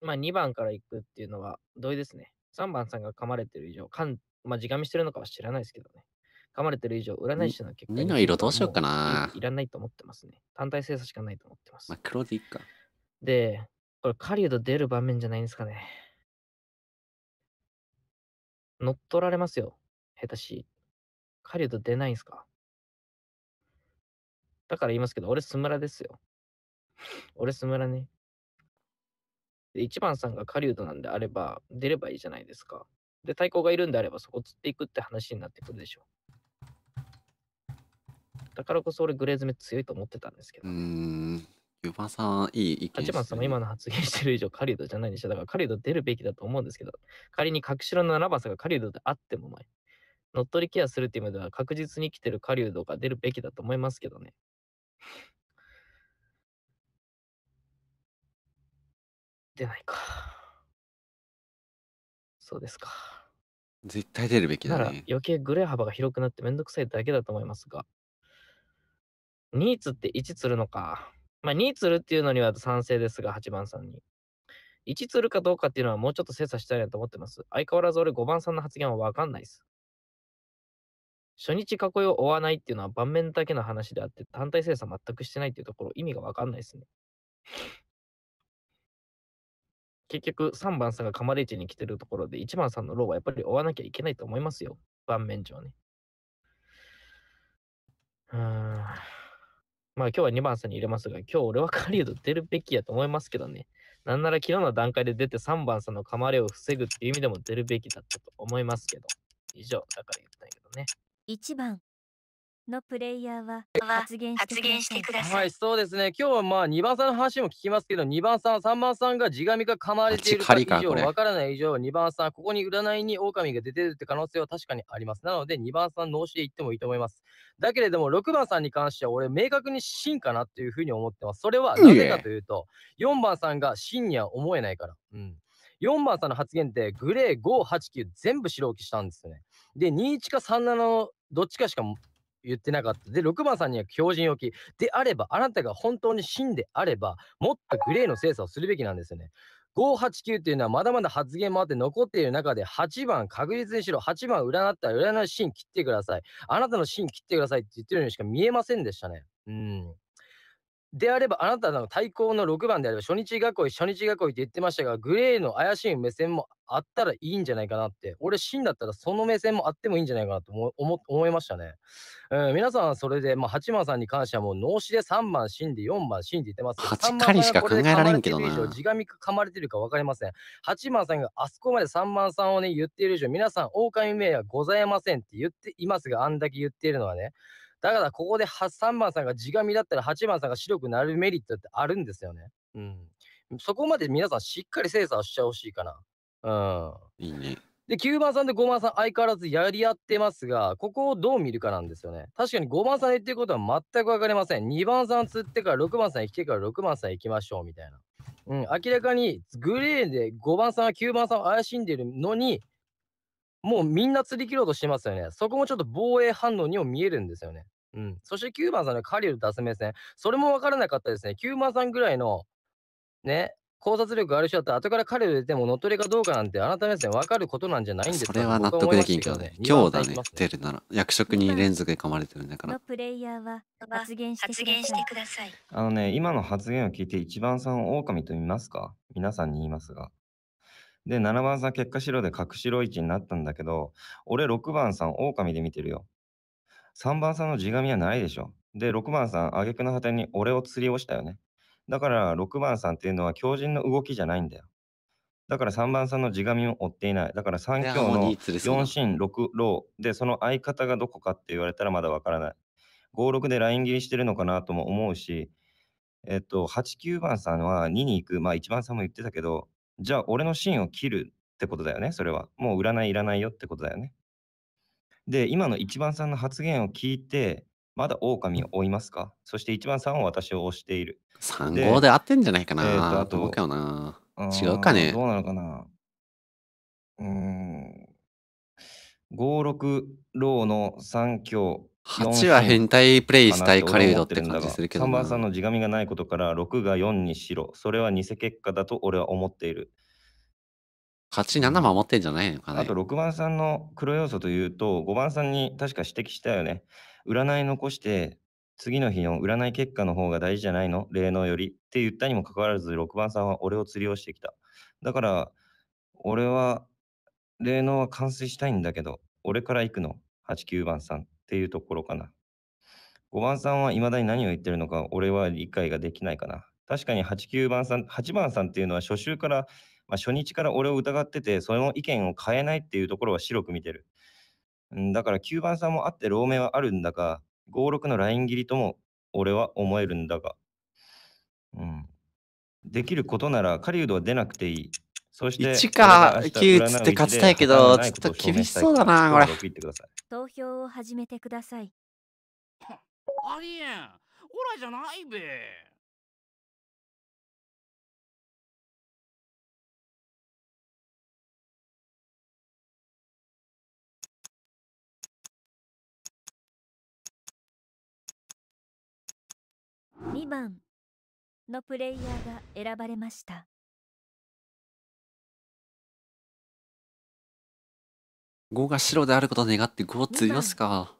まあ2番から行くっていうのは同意ですね。3番さんが噛まれてる以上、噛んまあ、時間見してるのかは知らないですけどね。噛まれてる以上、占い師の結果に。の色どうしようかな。いらないと思ってますね。単体精査しかないと思ってます。まあ、黒でいいか。で、これ、狩人出る場面じゃないんですかね。乗っ取られますよ。下手し。狩人出ないんすかだから言いますけど、俺、スムラですよ。俺、スムラね。で、1番さんが狩人なんであれば、出ればいいじゃないですか。で、対抗がいるんであれば、そこ釣っていくって話になってくるでしょう。だからこそ俺、グレーズ目強いと思ってたんですけど。うん。4番さん、いい意見、ね。8番さんも今の発言してる以上、カリウドじゃないでしょ。だから、カリウド出るべきだと思うんですけど、仮に隠しろの7番さんがカリウドであってもない。乗っ取りケアするっていう意味では、確実に来てるカリウドが出るべきだと思いますけどね。出ないか。そうですか。絶対出るべきだならね。余計グレー幅が広くなってめんどくさいだけだと思いますが。ニーツって1つるのか。まあ、2つるっていうのには賛成ですが、8番さんに。1つるかどうかっていうのはもうちょっと精査したいなと思ってます。相変わらず俺5番さんの発言はわかんないです。初日囲いを追わないっていうのは盤面だけの話であって、単体精査全くしてないっていうところ意味がわかんないですね。結局3番さんが釜レれチに来てるところで1番さんのローはやっぱり追わなきゃいけないと思いますよ。盤面上ね。うん。まあ今日は2番さんに入れますが、今日俺は狩人出るべきやと思いますけどね。なんなら昨日の段階で出て3番さんのまレを防ぐっていう意味でも出るべきだったと思いますけど。以上、だから言ったんやけどね。1番のプレイヤーは発言してください。はい、そうですね。今日はまあ2番さんの話も聞きますけど、2番さん、3番さんが地紙が噛まれているか以上わからない以上、2番さん、ここに占いに狼が出てるって可能性は確かにあります。なので、2番さん脳死で言ってもいいと思います。だけれども、6番さんに関しては、俺、明確に真かなっていうふうに思ってます。それはなぜかというと、4番さんが真には思えないから。うん。4番さんの発言ってグレー589全部白置きしたんですね。で、21か37のどっちかしか言ってなかった。で、6番さんには標準置き。であれば、あなたが本当に真であれば、もっとグレーの精査をするべきなんですよね。589っていうのはまだまだ発言もあって残っている中で8番確実にしろ8番占ったら占いの芯切ってくださいあなたの芯切ってくださいって言ってるようにしか見えませんでしたねうんであれば、あなたの対抗の6番であれば、初日囲い、初日囲いって言ってましたが、グレーの怪しい目線もあったらいいんじゃないかなって、俺、シンだったらその目線もあってもいいんじゃないかなと思思いましたね。皆さん、それで、まあ、8番さんに関しては、もう、脳死で3番死んで、4番死んで言ってます。8回しか考えられんけどな。地紙か噛まれてるか分かりません。8番さんがあそこまで3番さんをね、言っている以上、皆さん、狼名はございませんって言っていますが、あんだけ言っているのはね。だからここで3番さんが地髪だったら8番さんが白くなるメリットってあるんですよね。うん。そこまで皆さんしっかり精査をしゃほしいかな。うん。いいね。で、9番さんと5番さん相変わらずやり合ってますが、ここをどう見るかなんですよね。確かに5番さん言ってることは全くわかりません。2番さん釣ってから6番さん行きてから6番さん行きましょうみたいな。うん、明らかにグレーで5番さんは9番さんを怪しんでるのに、もうみんな釣り切ろうとしてますよね。そこもちょっと防衛反応にも見えるんですよね。うん。そして9番さんのカリル出す目線。それもわからなかったですね。9番さんぐらいの、ね、考察力ある人だったら、後からカリル出ても乗っ取りかどうかなんて、改めて目わかることなんじゃないんですかそれは納得できんけどね。今日だね、出るなら。役職に連続で噛まれてるんだから。プレイヤーは発言してください。あのね、今の発言を聞いて、一番さん、狼と見ますか皆さんに言いますが。で、7番さん結果白で角白位置になったんだけど、俺6番さん狼で見てるよ。3番さんの地紙はないでしょ。で、6番さん挙句の果てに俺を釣りをしたよね。だから6番さんっていうのは強靭の動きじゃないんだよ。だから3番さんの地紙を追っていない。だから3強の4進6ローでその相方がどこかって言われたらまだわからない。5、6でライン切りしてるのかなとも思うし、えっと、8、9番さんは2に行く。まあ1番さんも言ってたけど、じゃあ俺の芯を切るってことだよね、それは。もう占いいらないよってことだよね。で、今の一番さんの発言を聞いて、まだ狼を追いますかそして一番さんは私を押している。3号で合ってんじゃないかな、えー、とあと思うけな。違うかねどうなのかなうん。56ローの3強8は変態プレイしたい狩人って感じするけど。3番さんの地紙がないことから6が4にしろ。それは偽結果だと俺は思っている。8、7守ってんじゃないのかな、ね、あと6番さんの黒要素というと、5番さんに確か指摘したよね。占い残して、次の日の占い結果の方が大事じゃないの霊能よりって言ったにもかかわらず、6番さんは俺を釣りをしてきた。だから、俺は霊能は完遂したいんだけど、俺から行くの。8、9番さん。っていうところかな。5番さんは未だに何を言ってるのか、俺は理解ができないかな。確かに8、番さん、8番さんっていうのは初週から、まあ、初日から俺を疑ってて、その意見を変えないっていうところは白く見てる。んだから9番さんもあって老明はあるんだが、5、6のライン切りとも俺は思えるんだが。うん。できることなら、狩人は出なくていい。そして1か9つって勝ちたいけど、ちょっと厳しそうだな、これ。投票を始めてください。ありえん。オラじゃないべ。2番のプレイヤーが選ばれました。5が白であることを願って5を強すか。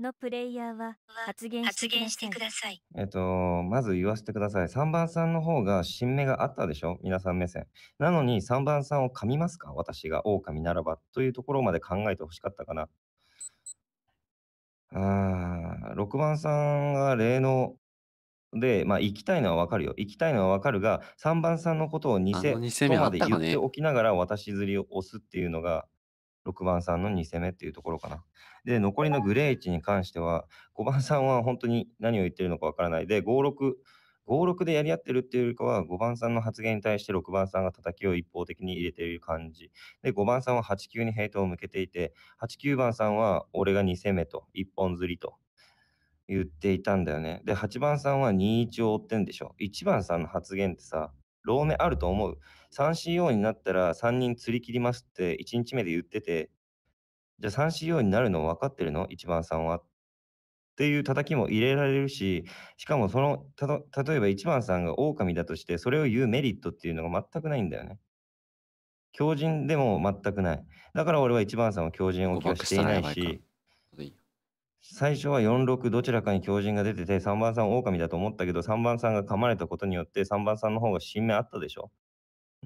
のプレイヤーは発言してください。えっと、まず言わせてください。3番さんの方が新芽があったでしょ皆さん目線。なのに3番さんを噛みますか私が狼ならばというところまで考えてほしかったかな。あ6番さんが霊能で、まあ、行きたいのはわかるよ。行きたいのはわかるが、3番さんのことを偽とまで言っておきながら私釣りを押すっていうのが、6番さんの2戦目っていうところかな。で、残りのグレー1に関しては、5番さんは本当に何を言ってるのかわからないで、5、6、56でやり合ってるっていうよりかは、5番さんの発言に対して6番さんが叩きを一方的に入れている感じ。で、5番さんは8、9にヘイトを向けていて、8、9番さんは俺が2戦目と、1本釣りと言っていたんだよね。で、8番さんは2、1を追ってんでしょ。1番さんの発言ってさ、ローメあると思う。3CO になったら3人釣り切りますって1日目で言ってて、じゃあ 3CO になるの分かってるの一番さんは。っていう叩きも入れられるし、しかもその、たと、例えば一番さんが狼だとして、それを言うメリットっていうのが全くないんだよね。強人でも全くない。だから俺は一番さんは強人を起はしていないし、最初は46どちらかに強人が出てて3番さん狼だと思ったけど3番さんが噛まれたことによって3番さんの方が新芽あったでしょ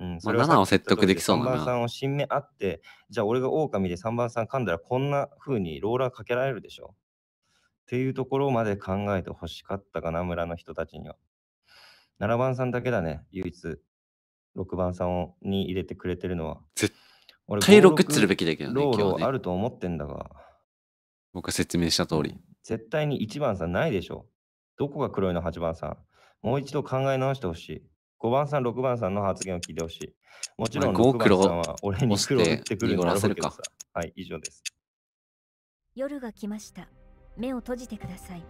うん、それ7を説得できそうな。3番さんを新目あって、じゃあ俺が狼で3番さん噛んだらこんな風にローラーかけられるでしょ。っていうところまで考えてほしかったかな、村の人たちには。7番さんだけだね、唯一。6番さんをに入れてくれてるのは。絶対6つるべきだけどね。ローラーあると思ってんだが。僕は説明した通り。絶対に1番さんないでしょ。どこが黒いの8番さん。もう一度考え直してほしい。5番さん、6番さんの発言を聞いてほしい。もちろん、6番さんは俺に黒を打ってくるんだろうけどさ。はい、以上です。夜が来ました。目を閉じてください。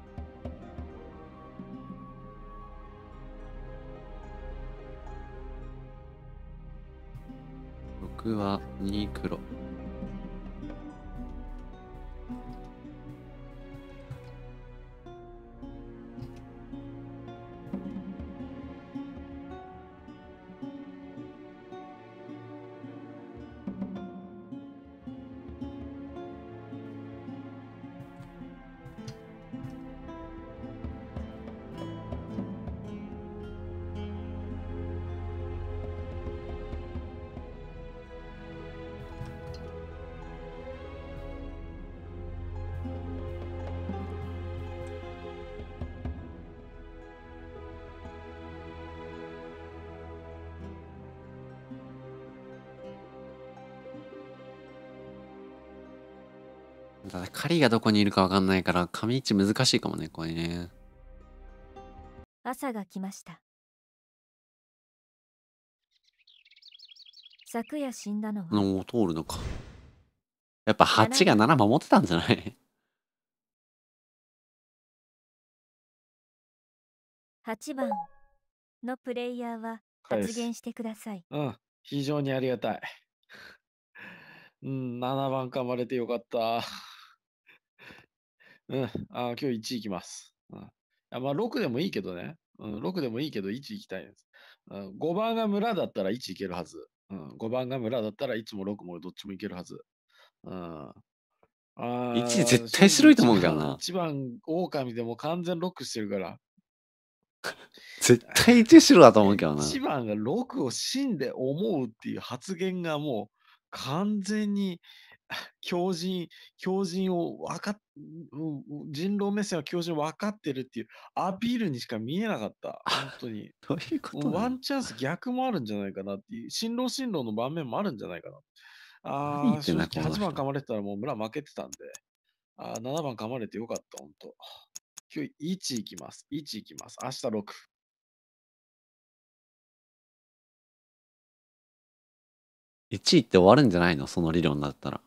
僕は2黒。狩りがどこにいるかわかんないから紙位置難しいかもねこれね朝が来ました昨夜死んだのはおお通るのかやっぱ8が7守ってたんじゃない ?8 番のプレイヤーは発言してください。うん、非常にありがたい。うん、7番かまれてよかった。うん。あ今日1行きます。うん。まあ、6でもいいけどね。うん、6でもいいけど1行きたいです。うん、5番が村だったら1行けるはず。うん、5番が村だったら1も6もどっちも行けるはず。うん。あ1絶対白いと思うけどな。1番、狼でも完全ロックしてるから。絶対1白だと思うけどな。1番が6を死んで思うっていう発言がもう完全に狂人、狂人を分かっ、人狼目線は狂人分かってるっていうアピールにしか見えなかった。本当に。どういうことワンチャンス逆もあるんじゃないかなっていう、新郎新郎の場面もあるんじゃないかな。ああ、正直8番噛まれてたらもう村負けてたんで、あ7番噛まれてよかった、本当。今日1いきます。1いきます。明日6。1位って終わるんじゃないのその理論だったら。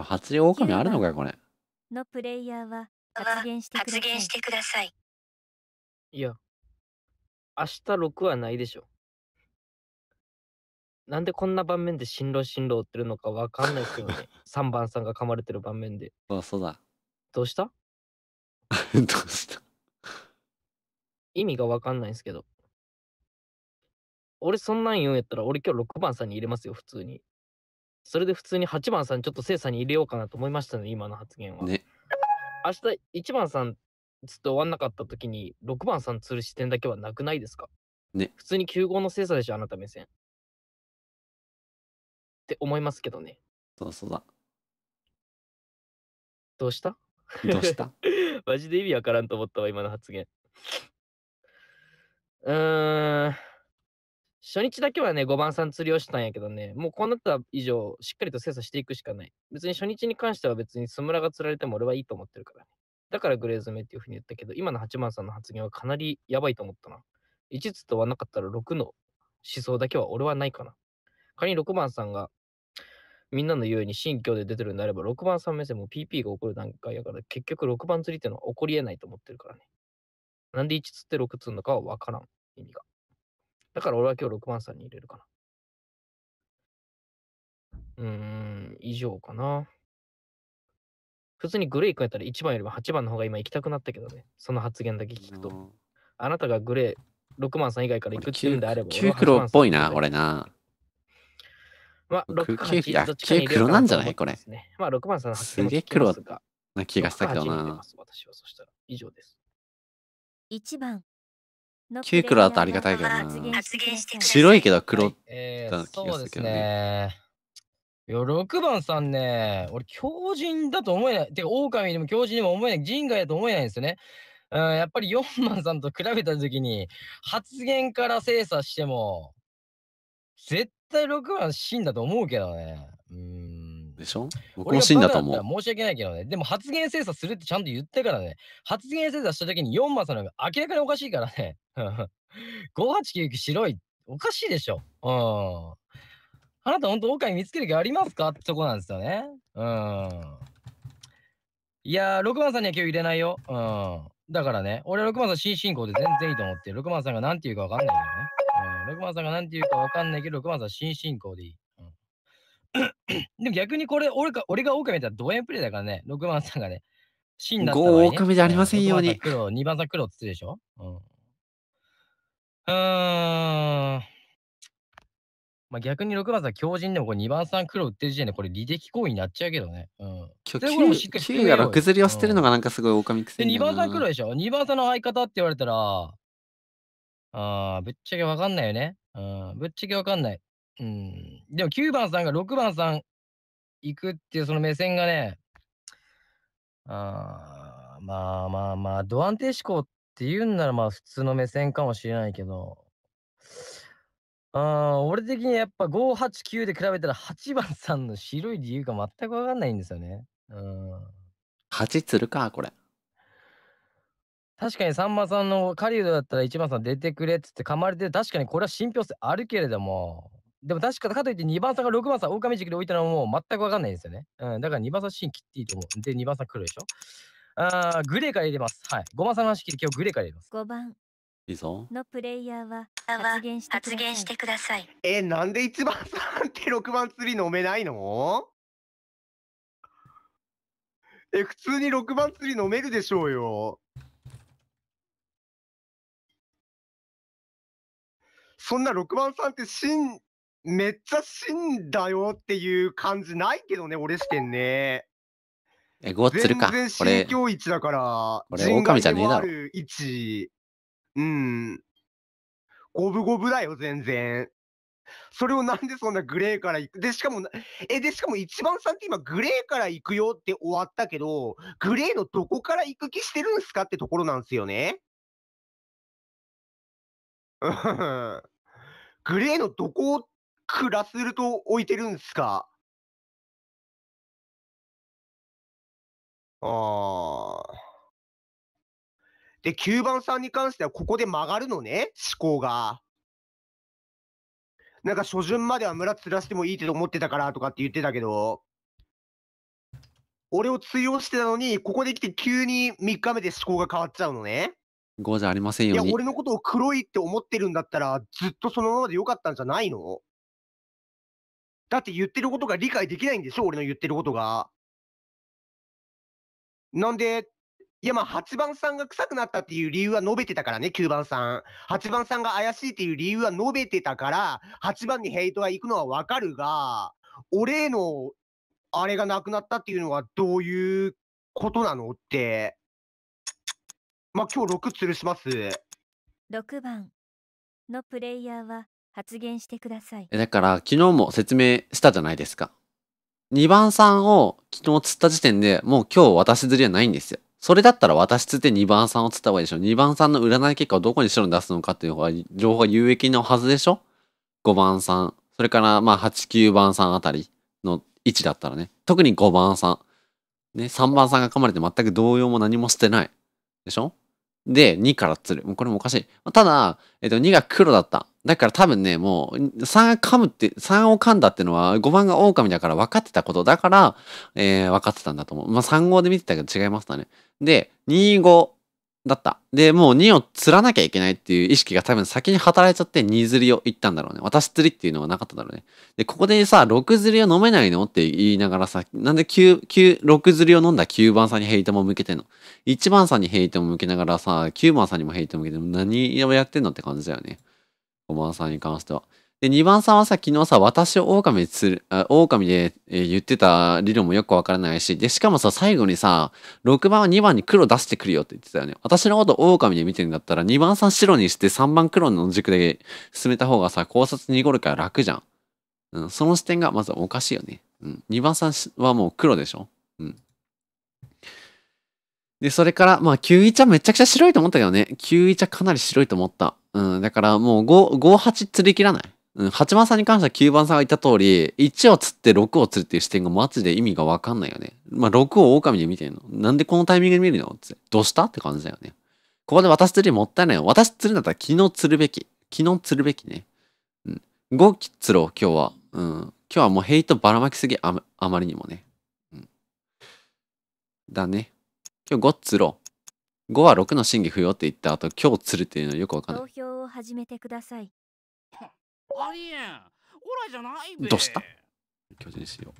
これ発言狼あるのかこれ。のプレイヤーは発言してください。発言してください。いや、明日6はないでしょ。なんでこんな場面で新郎新郎ってるのかわかんないですよね。3 番さんが噛まれてる場面で。そうそうだ。どうした どうした意味がわかんないんですけど。俺そんなん言うんやったら俺今日6番さんに入れますよ、普通に。それで普通に8番さんちょっと精査に入れようかなと思いましたね、今の発言は。ね、明日1番さんつって終わんなかった時に6番さん釣る視点だけはなくないですかね。普通に9号の精査でしょ、あなた目線。って思いますけどね。そうそうだ。どうしたどうした マジで意味わからんと思ったわ、今の発言。うーん。初日だけはね、5番さん釣りをしたんやけどね、もうこうなった以上、しっかりと精査していくしかない。別に初日に関しては別にスムラが釣られても俺はいいと思ってるからね。だからグレーズメっていうふうに言ったけど、今の八番さんの発言はかなりやばいと思ったな。1つとはなかったら6の思想だけは俺はないかな。仮に6番さんがみんなの言うように新境で出てるんであれば、6番さん目線も PP が起こる段階やから、結局6番釣りってのは起こり得ないと思ってるからね。なんで1つって6つんのかはわからん。意味が。だから俺は今日6番さんに入れるかな。うーん、以上かな。普通にグレー君やったら1番よりも8番の方が今行きたくなったけどね。その発言だけ聞くと。あなたがグレー6番さん以外から行くっていうんであれば。9黒っぽいな、俺な。まあ、6番さん9黒なんじゃないこれ。まあ、6番さんの発言すげえ黒な気がしたけどな。私はそしたら以上です。1番9黒だとありがたいけどな。白いけど黒だ気がするけどね。いや、6番さんね、俺、狂人だと思えない。てか、狼にも狂人にも思えない。人外だと思えないんですよね。うん、やっぱり4番さんと比べたときに、発言から精査しても、絶対6番真だと思うけどね。うん。でしょ僕も死んだと思う。申し訳ないけどね。でも発言精査するってちゃんと言ったからね。発言精査した時に4マスなんか明らかにおかしいからね。5899 白い。おかしいでしょ。うん。あなた本当狼見つける気ありますかってとこなんですよね。うん。いやー、6番さんには今日入れないよ。うん。だからね、俺は6番さん新進行で全然いいと思ってる。6番さんが何て言うかわかんないけどね。うん、6番さんが何て言うかわかんないけど、6番さん新進行でいい。でも逆にこれ、俺か俺が狼だったらドエンプレイだからね、6番さんがね、死んだったら、ね。5狼じゃありませんように。黒、2番さん黒って言ってるでしょうん。うーん。まあ、逆に6番さん強靭でもこれ2番さん黒売ってる時点でこれ履歴行為になっちゃうけどね。うん。9が6釣りを捨てるのがなんかすごい狼くせに、うん。で、2番さん黒でしょ ?2 番さんの相方って言われたら、あー、ぶっちゃけわかんないよね。うん、ぶっちゃけわかんない。うん。でも9番さんが6番さん行くっていうその目線がね、あまあまあまあ、度安定思考って言うんならまあ普通の目線かもしれないけど、あ俺的にやっぱ589で比べたら8番さんの白い理由が全く分かんないんですよね。うん。8つるか、これ。確かにさんまさんの狩人だったら1番さん出てくれっつって噛まれて確かにこれは信憑性あるけれども、でも確か、かといって2番さんが6番さん、狼軸で置いたのはもう全くわかんないですよね。うん、だから2番さん芯切っていいと思う。で、2番さん黒でしょ。あーグレーから入れます。はい。5番さんの話聞いて今日グレーから入れます。5番。いいぞ。のプレイヤーは発言してください。えなんで1番さんって6 番釣り飲めないのえ、普通に6番釣り飲めるでしょうよ。そんな6番さんって芯めっちゃ死んだよっていう感じないけどね、俺してんね。え、ごっつるか。全然信教一だから、俺、俺じゃねえだろ。一。うん。五分五分だよ、全然。それをなんでそんなグレーから行く。で、しかも、え、で、しかも一番さんって今、グレーから行くよって終わったけど、グレーのどこから行く気してるんすかってところなんですよね。グレーのどこくラスルと置いてるんすかああ。で、9番さんに関しては、ここで曲がるのね、思考が。なんか初旬までは村つらしてもいいって思ってたからとかって言ってたけど、俺を通用してたのに、ここで来て急に3日目で思考が変わっちゃうのね。5じゃありませんよいや、俺のことを黒いって思ってるんだったら、ずっとそのままで良かったんじゃないのだって言ってることが理解できないんでしょ俺の言ってることが。なんで、いやまあ8番さんが臭くなったっていう理由は述べてたからね、9番さん。8番さんが怪しいっていう理由は述べてたから、8番にヘイトが行くのはわかるが、俺へのあれがなくなったっていうのはどういうことなのって。まあ今日6吊るします。6番のプレイヤーは発言してください。だから昨日も説明したじゃないですか。2番さんを昨日釣った時点でもう今日私釣りはないんですよ。それだったら私釣って2番さんを釣った方がいいでしょ。2番さんの占い結果をどこに白に出すのかっていう方が情報が有益のはずでしょ ?5 番さん。それからまあ8、9番さんあたりの位置だったらね。特に5番さん。ね、3番さんが噛まれて全く動揺も何もしてない。でしょで、2から釣る。もうこれもおかしい。ただ、えっと、2が黒だった。だから多分ね、もう、3噛むって、3を噛んだってのは、5番が狼だから分かってたこと。だから、えー、分かってたんだと思う。まあ、3号で見てたけど違いましたね。で、2、5、だった。で、もう2を釣らなきゃいけないっていう意識が多分先に働いちゃって2釣りを行ったんだろうね。私釣りっていうのはなかっただろうね。で、ここでさ、6釣りを飲めないのって言いながらさ、なんで9、9、6釣りを飲んだ9番さんにヘイトも向けてんの。1番さんにヘイトも向けながらさ、9番さんにもヘイト向けて、何をやってんのって感じだよね。5番さんに関しては。で、2番さんはさ、昨日さ、私を狼で釣る、あ狼で、え言ってた理論もよくわからないし、で、しかもさ、最後にさ、6番は2番に黒出してくるよって言ってたよね。私のこと狼で見てるんだったら、2番さん白にして3番黒の軸で進めた方がさ、考察濁るから楽じゃん。うん、その視点がまずおかしいよね。うん。2番さんはもう黒でしょうん。で、それから、まあ、9ちゃめちゃくちゃ白いと思ったけどね。9ちゃかなり白いと思った。うん、だからもう5、5、8釣り切らない。八番さんに関しては9番さんが言った通り、1を釣って6を釣るっていう視点がマジで意味がわかんないよね。まあ、6を狼で見てんの。なんでこのタイミングで見るのって。どうしたって感じだよね。ここで私釣りもったいないよ。私釣るんだったら昨日釣るべき。昨日釣るべきね。うん。5釣ろう、今日は。うん。今日はもうヘイトばらまきすぎ、ああまりにもね。うん。だね。今日5釣ろう。5は6の真偽不要って言った後、今日釣るっていうのはよくわかんない。投票を始めてください。ありえんオラじゃないべどうした巨人ですよ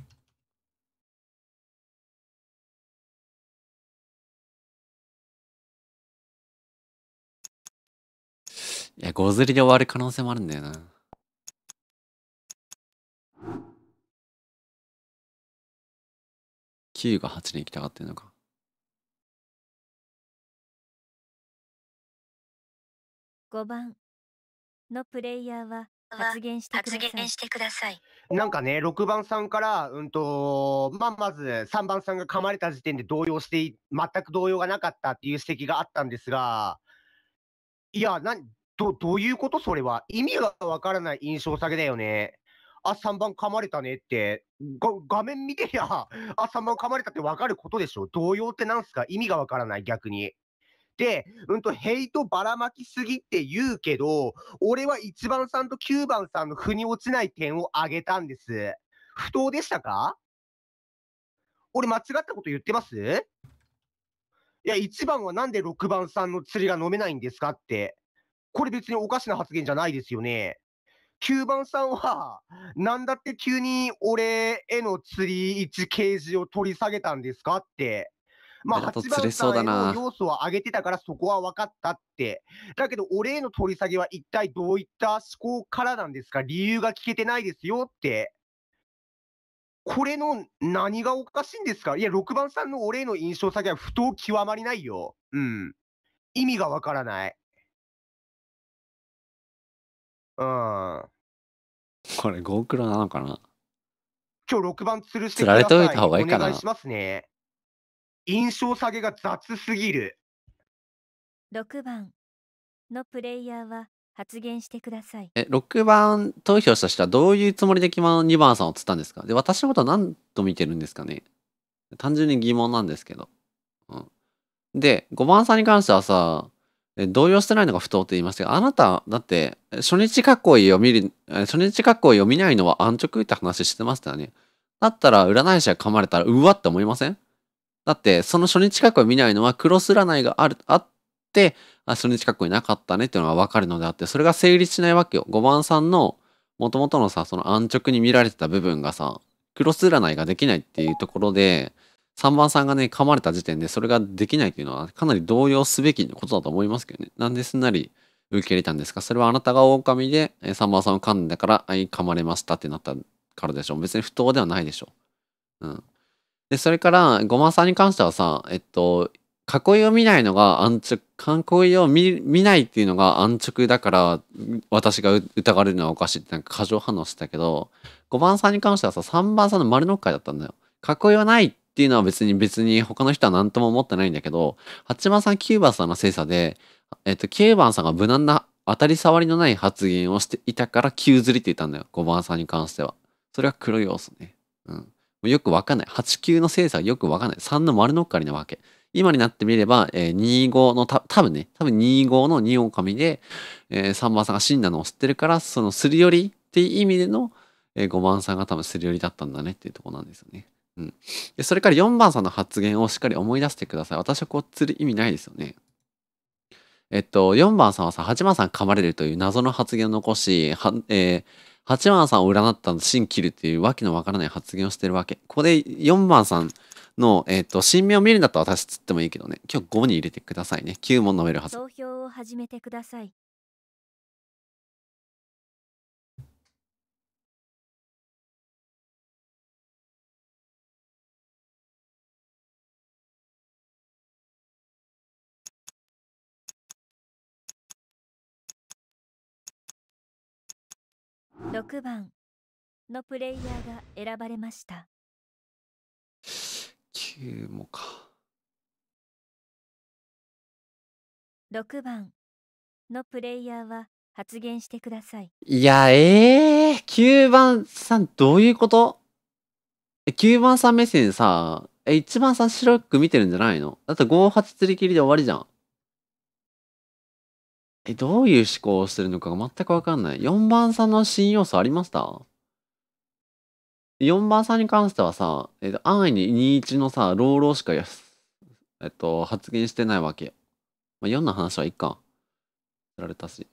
いや、ゴズリで終わる可能性もあるんだよな。9が8に行きたがってんのか。5番のプレイヤーは発言してください。なんかね、6番さんから、うんと、まあ、まず3番さんが噛まれた時点で動揺して全く動揺がなかったっていう指摘があったんですが、いや、なん、ど、どういうことそれは。意味がわからない印象下げだよね。あ、3番噛まれたねって、が画面見てりゃ、あ、3番噛まれたってわかることでしょ。動揺ってなんすか意味がわからない、逆に。、うんと、ヘイトばらまきすぎって言うけど、俺は1番さんと9番さんの腑に落ちない点を挙げたんです。不当でしたか俺間違ったこと言ってますいや、1番はなんで6番さんの釣りが飲めないんですかって。これ別におかしな発言じゃないですよね。9番さんは、なんだって急に俺への釣り1ケージを取り下げたんですかって。まあ、8番さんへの要素は上げてたからそこは分かったって。だけど、お礼の取り下げは一体どういった思考からなんですか理由が聞けてないですよって。これの何がおかしいんですかいや、6番さんのお礼の印象下げは不当極まりないよ。うん。意味が分からない。うん。これ、ークラなのかな今日6番吊るしてください。られておいた方がいいかな。お願いしますね。印象下げが雑すぎる。6番のプレイヤーは発言してください。え、6番投票した人はどういうつもりで決まる2番さんを釣ったんですかで、私のことは何と見てるんですかね単純に疑問なんですけど。うん。で、5番さんに関してはさ、動揺してないのが不当って言いましたが、あなた、だって、初日かっこいいを見る、初日かっこいいを見ないのは安直って話してましたよね。だったら、占い師が噛まれたら、うわって思いませんだってその初日学校を見ないのはクロス占いがあるあってあ初日学校になかったねっていうのが分かるのであってそれが成立しないわけよ5番さんのもともとのさその安直に見られてた部分がさクロス占いができないっていうところで3番さんがね噛まれた時点でそれができないっていうのはかなり動揺すべきことだと思いますけどねなんですんなり受け入れたんですかそれはあなたが狼で3番さんを噛んだから噛まれましたってなったからでしょ別に不当ではないでしょうんで、それから、ごまさんに関してはさ、えっと、囲いを見ないのが安直、囲いを見ないっていうのが安直だから、私が疑われるのはおかしいってなんか過剰反応してたけど、5番さんに関してはさ、3番さんの丸のっかいだったんだよ。囲いはないっていうのは別に別に他の人は何とも思ってないんだけど、8番さん、9番さんの精査で、えっと、9番さんが無難な当たり障りのない発言をしていたから、急ずりって言ったんだよ。5番さんに関しては。それは黒い要素ね。よくわかんない。8級の精査よくわかんない。3の丸のっかりなわけ。今になってみれば、えー、25の、た多分ね、多分25の2狼で、えー、3番さんが死んだのを知ってるから、そのすり寄りっていう意味での、えー、5番さんが多分すり寄りだったんだねっていうとこなんですよね。うん。で、それから4番さんの発言をしっかり思い出してください。私はこうする意味ないですよね。えっと、4番さんはさ、8番さん噛まれるという謎の発言を残し、はえー、八番さんを占ったの新切るっていうわけのわからない発言をしてるわけ。ここで4番さんの、えっ、ー、と、新名を見るんだったら私つってもいいけどね。今日5に入れてくださいね。9も飲めるはず。投票を始めてください。6番のプレイヤーが選ばれました9もか6番のプレイヤーは発言してくださいいやえー、9番さんどういうこと9番さん目線さえ1番さん白く見てるんじゃないのだって5発釣り切りで終わりじゃんえ、どういう思考をしてるのかが全くわかんない。4番さんの新要素ありました ?4 番さんに関してはさ、えっと、安易に21のさ、朗々しかやえっと、発言してないわけ。まあ、4の話はいっか。やられたし。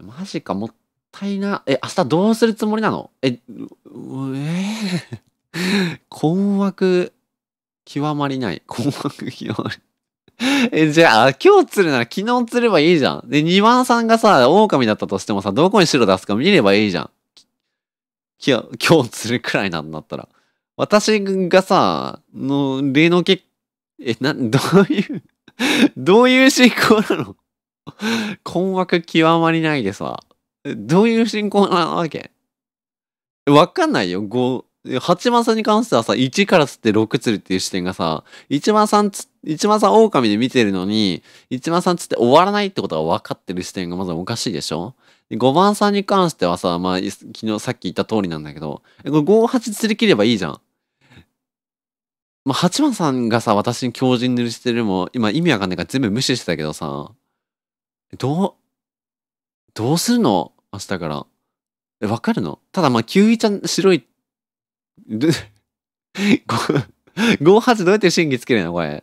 マジか、もったいな。え、明日どうするつもりなのえ、えー、困惑極まりない。困惑極まり え、じゃあ、今日釣るなら昨日釣ればいいじゃん。で、2番さんがさ、狼だったとしてもさ、どこに白出すか見ればいいじゃん。今日釣るくらいなんだったら。私がさ、の、例の結、え、な、どういうどういう進行なの困惑極まりないでさ、どういう進行なわけわかんないよ、5、八幡さんに関してはさ、1から釣って6釣るっていう視点がさ、一番さんつ、一番さん狼で見てるのに、一番さん釣って終わらないってことが分かってる視点がまずおかしいでしょ5番さんに関してはさ、まあ、昨日さっき言った通りなんだけど、五八5、8釣り切ればいいじゃん。まあ、8番さんがさ、私に強靭塗りしてるも、今意味わかんないから全部無視してたけどさ、どう、どうするの明日から。え、わかるのただまあ、キちゃん、白い58どうやって審議つけるのこれ。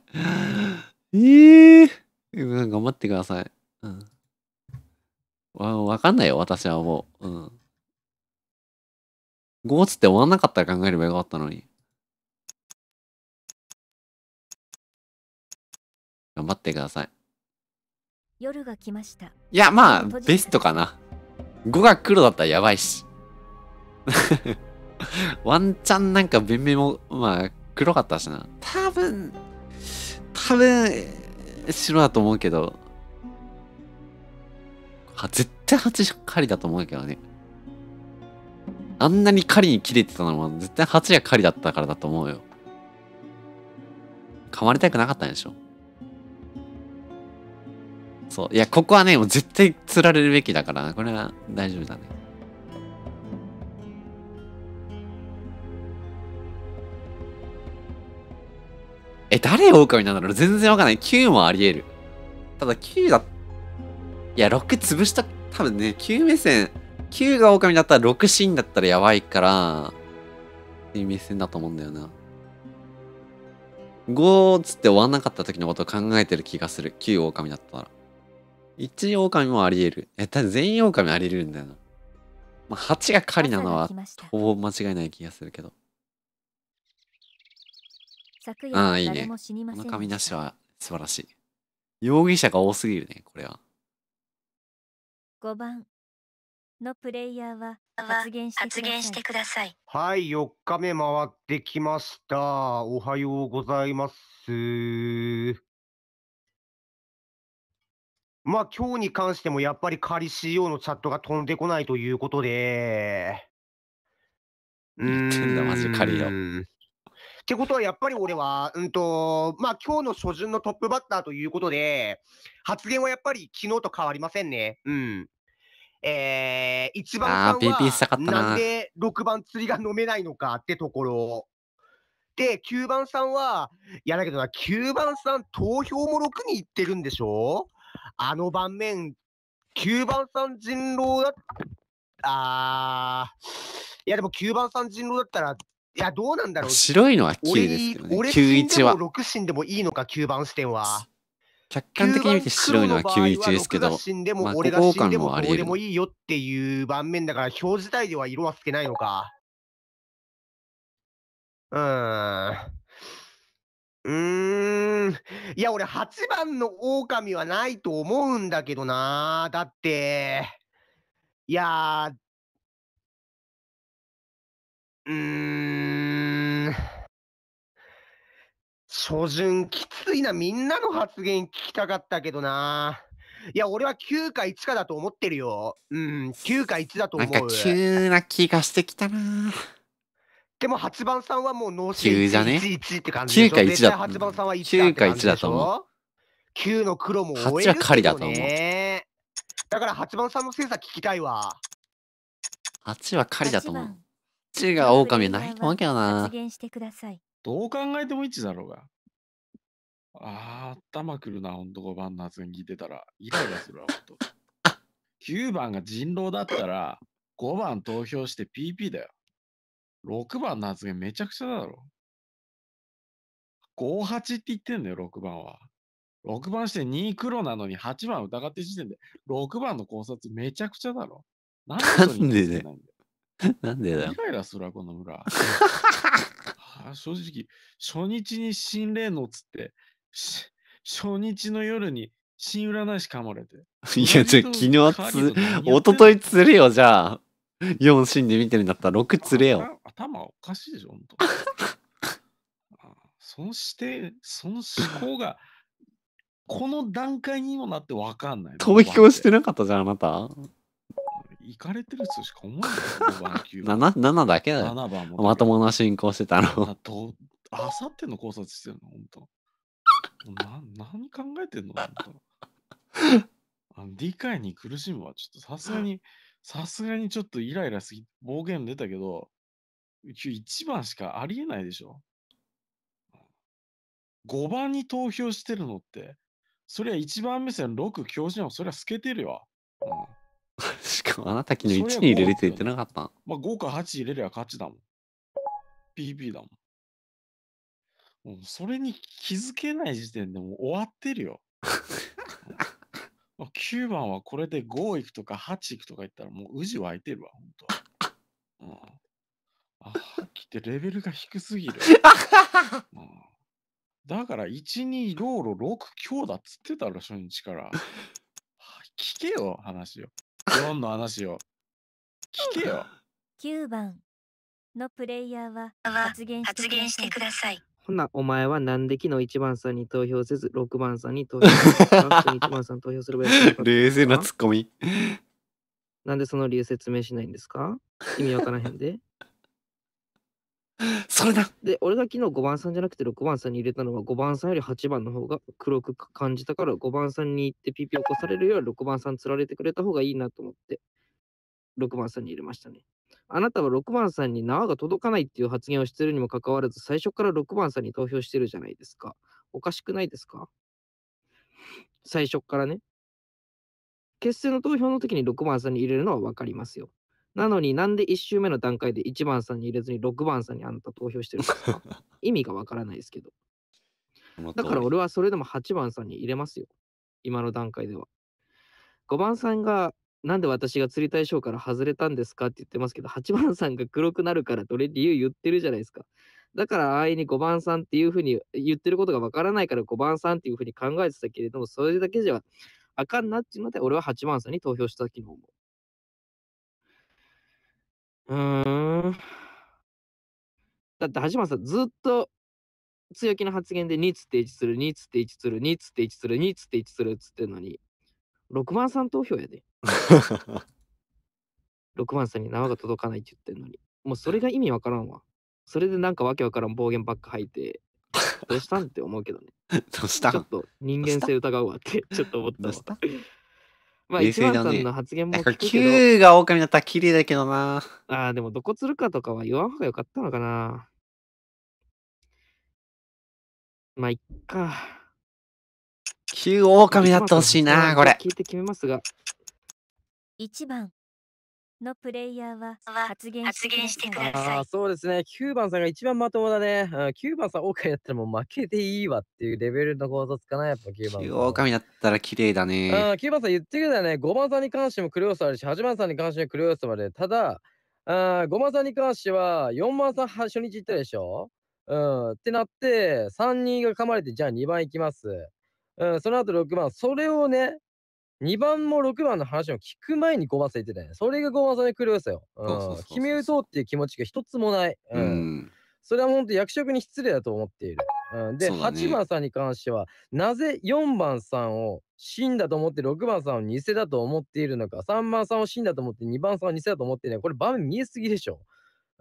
えー、頑張ってください。うん。わ、わかんないよ、私はもう。うん。5つって終わんなかったら考えればよかったのに。頑張ってください。夜が来ました。いや、まあ、ベストかな。5が黒だったらやばいし。ワンチャンなんか便明も、まあ、黒かったしな。多分、多分、白だと思うけど、は絶対蜂狩りだと思うけどね。あんなに狩りに切れてたのは絶対蜂が狩りだったからだと思うよ。噛まれたくなかったんでしょそう。いや、ここはね、もう絶対釣られるべきだから、これは大丈夫だね。え、誰狼なんだろう全然わかんない。9もあり得る。ただ9だ、いや、6潰した、多分ね、9目線、9が狼だったら6シーンだったらやばいから、っていう目線だと思うんだよな。5つって終わんなかった時のことを考えてる気がする。9狼だったら。1狼もあり得る。え、た全員狼あり得るんだよな。まあ、8が狩りなのは、ほぼ間違いない気がするけど。昨夜ああ、いいね。この紙なしは素晴らしい。容疑者が多すぎるね、これは。5番のプレイヤーは発言してください。はい、4日目回ってきました。おはようございます。まあ今日に関してもやっぱり仮 CO のチャットが飛んでこないということで。言ってんだ、マジ仮よ。ってことは、やっぱり俺は、うんと、まあ、今日の初旬のトップバッターということで、発言はやっぱり昨日と変わりませんね。うん。えー、1番さんはなんで6番釣りが飲めないのかってところ。で、9番さんは、いやだけどな、9番さん投票も6にいってるんでしょあの盤面、9番さん人狼だあー、いやでも9番さん人狼だったらいや、どうなんだろう。白いのは9ですけどね。91は。6進でもいいのか、9番視点は。客観的に見て白いのは91ですけど、まあ、俺号館もでもいいよっていう盤面だから、表示体では色はつけないのか。うん。うーん。いや、俺、8番の狼はないと思うんだけどな。だって、いやうん。初旬きついな、みんなの発言聞きたかったけどな。いや、俺は9か1かだと思ってるよ。うん、9か1だと思う。なんか急な気がしてきたな。でも8番さんはもう脳死111って感じでしょ。9か1だ。1 9か1だと思う。9の黒も終えね、8は狩りだと思う。だから8番さんの精査聞きたいわ。8は狩りだと思う。ちが狼ないとわけどな。どう考えても1だろうが。ああ、頭くるな、ほんと5番のに聞いてたら。イライラするわ、ほ9番が人狼だったら、5番投票して PP だよ。6番の発言めちゃくちゃだろ。58って言ってんだよ、6番は。6番して2黒なのに8番疑って時点で、6番の考察めちゃくちゃだろ。なんでね。なんでだよイ。ライラするわ、この村。正直、初日に心霊のっつって、初日の夜に新占い師かまれて。いや、じゃあ昨日つ、一昨日釣れよ、じゃあ。4芯で見てるんだったら6釣れよ。頭おかしいでしょ、本当 そのて、その思考が、この段階にもなってわかんない。飛び越してなかったじゃん、あなた。行かれてる人しか思わない 7, 7 だけだよ。番も。まともな進行してたの。あさっての考察してるの、本当。な何考えてんの本当理解に苦しむわ。ちょっとさすがに、さすがにちょっとイライラすぎ、暴言出たけど、1番しかありえないでしょ。5番に投票してるのって、そりゃ1番目線6教授もそりゃ透けてるよ。うんしかもあなた昨日1に入れるって言ってなかった。まあ5か8入れりゃ勝ちだもん。PP だもん。もうそれに気づけない時点でもう終わってるよ。9 番はこれで5いくとか8いくとか言ったらもう宇じ湧いてるわ、本当うんあ、っきってレベルが低すぎる。うん、だから、1、2、ローロ、6、強だっつってたろ、初日から。聞けよ、話を。4の話を聞けよ9番のプレイヤーは発言してくださいほなお前はなんで昨日1番さんに投票せず6番さんに投票せず1番さん投票すればいか冷静なツッコミなんでその理由説明しないんですか意味わからへんで それだで、俺が昨日5番さんじゃなくて6番さんに入れたのは5番さんより8番の方が黒く感じたから5番さんに行ってピピ起こされるより6番さん釣られてくれた方がいいなと思って6番さんに入れましたね。あなたは6番さんに縄が届かないっていう発言をしてるにもかかわらず最初から6番さんに投票してるじゃないですか。おかしくないですか最初からね。決戦の投票の時に6番さんに入れるのは分かりますよ。なのになんで1周目の段階で1番さんに入れずに6番さんにあなた投票してるのか 意味がわからないですけど。だから俺はそれでも8番さんに入れますよ。今の段階では。5番さんがなんで私が釣り対象から外れたんですかって言ってますけど、8番さんが黒くなるからどれ理由言ってるじゃないですか。だからあいに5番さんっていうふうに言ってることがわからないから5番さんっていうふうに考えてたけれども、それだけじゃあかんなっていうので、俺は8番さんに投票した昨日も。うーん。だって、橋本さん、ずっと強気な発言で2つって1する、2つって1する、2つって1する、2つって1するっつってんのに、6万さん投票やで。6 万さんに縄が届かないって言ってんのに。もうそれが意味わからんわ。それでなんかわけわからん暴言ばっか吐いて、どうしたんって思うけどね。どうしたちょっと人間性疑うわって、ちょっと思ったわ。まあ、冷静1だ番さんの発言も聞くけ9が狼だったら綺麗だけどな。ああ、でもどこ釣るかとかは言わん方がよかったのかな。まあ、いっか。9狼だってほしいな、これ。聞いて決めますが、1番のプレイヤーは発言してください。あそうですね。9番さんが一番まともだね。9番さん、狼やったらもう負けていいわっていうレベルの考察かな、やっぱ9番さん。狼だったら綺麗だね。う9番さん言ってくれたね。5番さんに関してもクロオスあるし、8番さんに関してもクロオスまで。ただ、う5番さんに関しては、4番さん初日行ったでしょうん、ってなって、3人が噛まれて、じゃあ2番行きます。うん、その後6番。それをね、2番も6番の話を聞く前に5番さん言ってたよそれが5番んで狂したよ。決め打とうっていう気持ちが一つもない。うん。それは本当役職に失礼だと思っている。うん、で、ね、8番さんに関しては、なぜ4番さんを死んだと思って6番さんを偽だと思っているのか、3番さんを死んだと思って2番さんを偽だと思っているのか、これ場面見えすぎでしょ。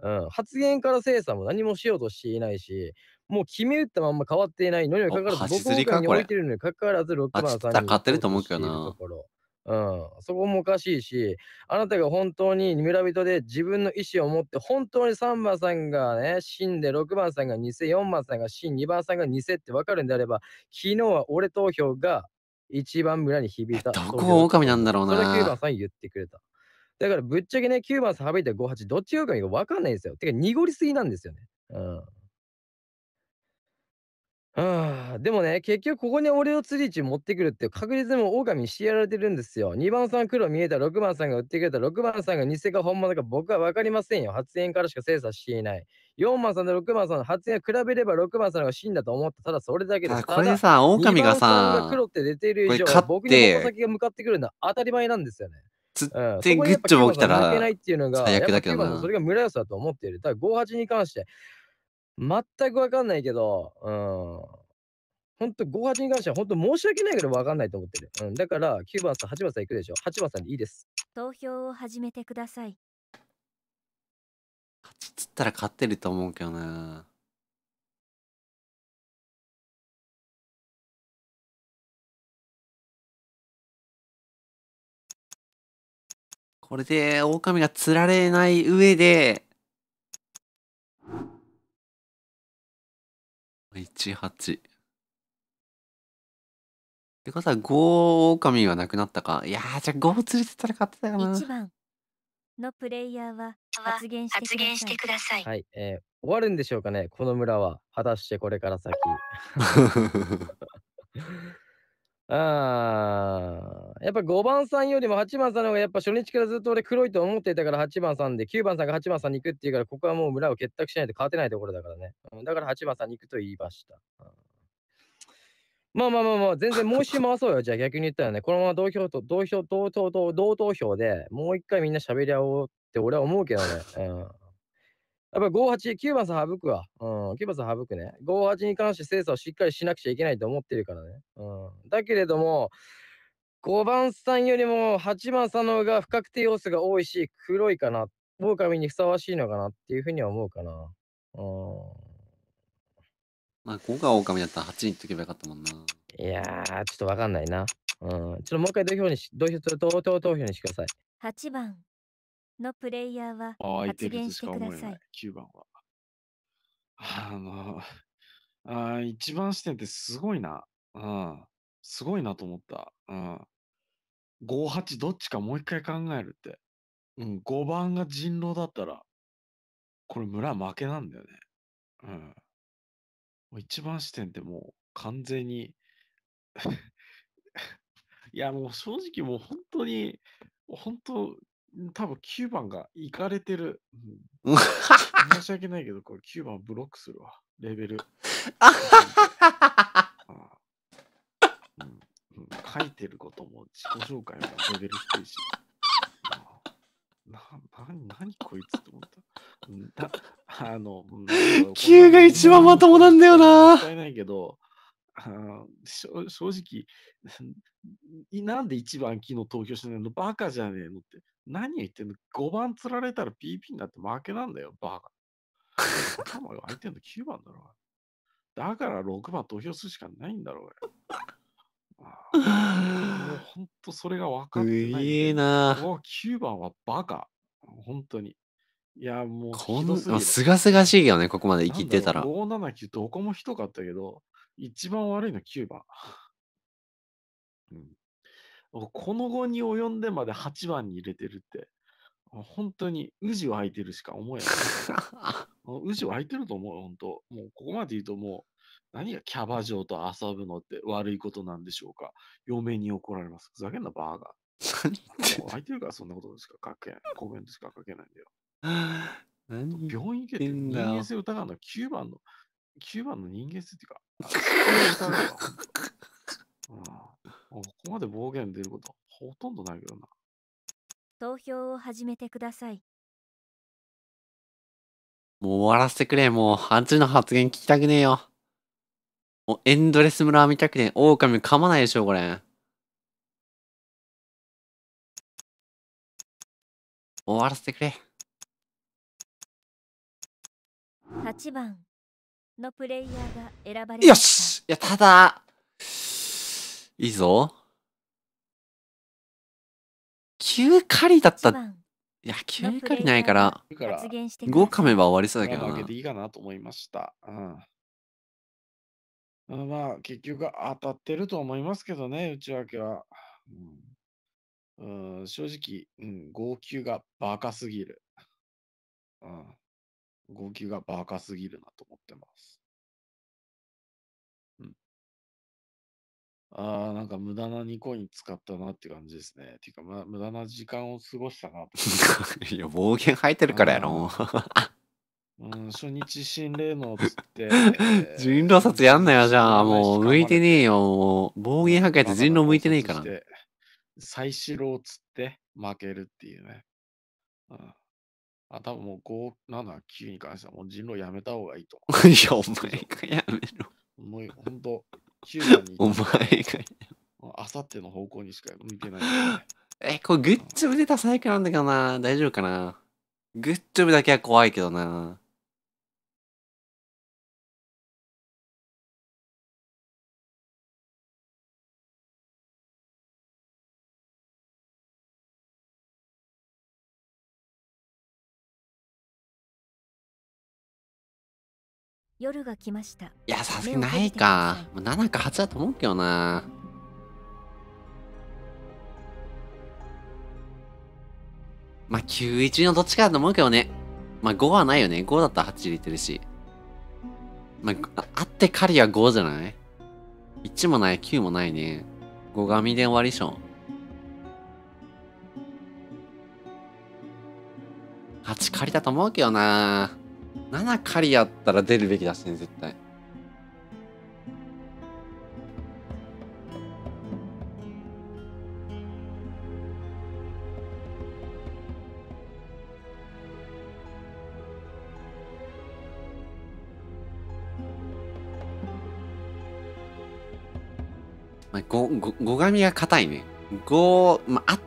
うん、発言から精査も何もしようとしていないし、もう決め打ったまんま変わっていないのにかかわらず、僕が置いてるのにかかわらず、6番3人。勝ってると思うけどな。うん、そこもおかしいし、あなたが本当に村人で自分の意思を持って、本当に3番さんがね、死んで、6番さんが偽、4番さんが死ん、2番さんが偽って分かるんであれば、昨日は俺投票が一番村に響いた。どこ狼なんだろうな。それ9番さん言ってくれた。だからぶっちゃけね、9番さん省いて58、どっちが狼か分かんないですよ。てか濁りすぎなんですよね。うん。うん、でもね、結局ここに俺を釣り位置持ってくるって確率でも狼にしてやられてるんですよ。2番さん黒見えた、6番さんが売ってくれた、6番さんが偽か本物か僕は分かりませんよ。発言からしか精査していない。4番さんと6番さんの発言を比べれば6番さんが死んだと思った。ただそれだけです。これさ、狼がさ、が黒って出ている以上、僕に矛先が向かってくるのは当たり前なんですよね。全ってグッジョブ起きたら、最悪だけどな。それが村安だと思っている。ただ58に関して、全くわかんないけど、うん。ほんと、5、8に関しては本当申し訳ないけどわかんないと思ってる。うん。だから、9番さん、8番さん行くでしょ。8番さんでいいです。投票を始めてください。8つったら勝ってると思うけどな。これで、狼が釣られない上で、18。ってことは5狼はなくなったか。いやー、じゃあ5連れてたら勝ってたかな。1番のプレイヤーは発言してください。はい、えー、終わるんでしょうかね、この村は。果たしてこれから先。あーやっぱ5番さんよりも8番さんの方がやっぱ初日からずっと俺黒いと思っていたから8番さんで9番さんが8番さんに行くっていうからここはもう村を結託しないと勝てないところだからね、うん、だから8番さんに行くと言いました、うん、まあまあまあまあ全然もう一周回そうよじゃあ逆に言ったらねこのまま同票と同票同投同投票でもう一回みんな喋り合おうって俺は思うけどね、うんやっぱり58、9番さん省くわ。うん、9番さん省くね。58に関して精査をしっかりしなくちゃいけないと思ってるからね。うん。だけれども、5番さんよりも8番さんの方が不確定要素が多いし、黒いかな。狼にふさわしいのかなっていうふうには思うかな。うん。まあ、5が狼だったら8に行っとけばよかったもんな。いやー、ちょっとわかんないな。うん。ちょっともう一回土俵にし、土俵、投票にしてください。8番。のプレイヤーは発言してください。い9番は。あの、あ一番視点ってすごいな。うん。すごいなと思った。うん。58どっちかもう一回考えるって。うん、5番が人狼だったら、これ村負けなんだよね。うん。もう一番視点ってもう完全に いやもう正直もう本当に、本当多分9番がいかれてる。申し訳ないけど、これ9番ブロックするわ。レベル。書いてることも自己紹介もレベル低いし。な、な、なにこいつって思った。だ、あの、9 が一番まともなんだよな。もったいないけど、あ正直、なんで1番昨日投票してないのバカじゃねえのって。何言ってんの ?5 番釣られたら PP になって負けなんだよ、バカ。頭が空いてんの9番だろ。だから6番投票するしかないんだろ、俺。本当 それが分かってない。いいな。9番はバカ。本当に。いや、もう、すがすがしいよね、ここまで生きてたら。579どこもひどかったけど、一番悪いのキューバ。うん、この後に及んでまで8番に入れてるって、本当に渦を空いてるしか思えない。渦を空いてると思う、本当。もうここまで言うともう、何がキャバ嬢と遊ぶのって悪いことなんでしょうか嫁に怒られます。ふざけんな、バーガー。空湧いてるからそんなことですか書けない。コメントしか書けないんだよ。病院行けって人間性疑うの9番の9番の人間性っていうか、うん、ここまで暴言出ることほとんどないけどな。投票を始めてください。もう終わらせてくれ。もう、あんの発言聞きたくねえよ。もう、エンドレス村見たくねえ。狼噛まないでしょ、これ。終わらせてくれ。8番。のプレイヤーが選ばれよしいや、ただ、いいぞ。9狩りだった。いや、9狩りないから、5噛めば終わりそうだけどな。けいいかなと思いました。うんまあ、結局当たってると思いますけどね、内訳は。うん、うん正直、うん、号泣がバカすぎる。うん動きがバカすぎるなと思ってます。うん。ああ、なんか無駄な2コイン使ったなって感じですね。ていうか、ま、無駄な時間を過ごしたな いや、暴言吐いてるからやろ。うん、初日心霊能つって。人狼殺やんなよ、じゃあ。もう、向いてねえよ。もう、暴言吐やて人狼向いてねえから。再四郎つって負けるっていうね。うんあ、多分もう579に関してはもう人狼やめた方がいいと思う。いや、お前がやめろ。もう本当、9番に。お前がやめろ。あさっての方向にしか向けない、ね、え、これグッジョブ出た最下なんだけどな。大丈夫かな。グッジョブだけは怖いけどな。夜が来ましたいやさすがにないかも7か8だと思うけどなまあ91のどっちかだと思うけどねまあ5はないよね5だったら8入れてるしまああって狩りは5じゃない ?1 もない9もないね5紙で終わりしょ8狩りだと思うけどな7狩りやったら出るべきだしね絶対まあ、ご、ご、ごがみが硬いね。5、まあ、あ、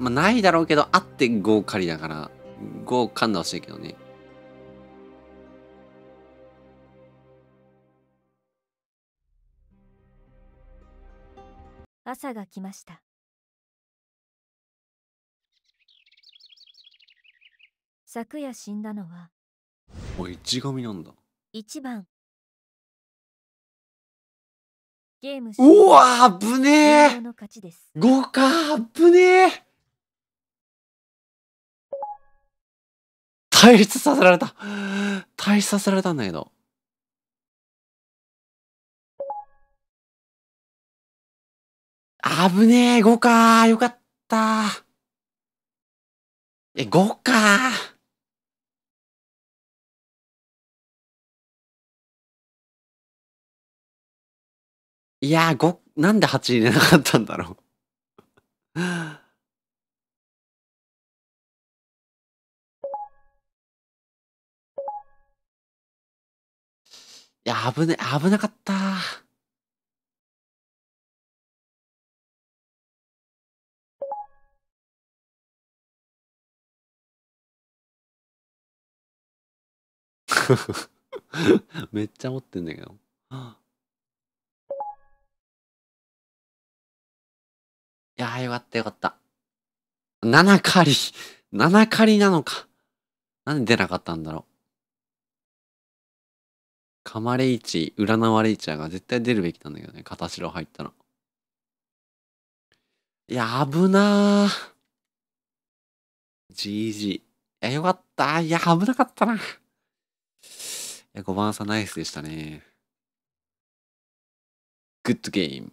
まあ、ないだろうけど、あって5狩りだから、5噛んでほしいけどね。朝が来ました昨夜死んだのはおい一神なんだ一番ゲームうわあぶねえ5かあぶねえ退出させられた対立させられたんだけど危ねえ、5かよかった。え、5かいやー、5、なんで8入れなかったんだろういや、危ね、危なかった。めっちゃ持ってんだけど。いやーよかったよかった。7狩り !7 狩りなのか。なんで出なかったんだろう。かまれいち占われい。ちャが絶対出るべきなんだけどね。片白入ったら。いや、危なー。GG。いや、よかった。いや、危なかったな。5番さナイスでしたね。グッドゲーム。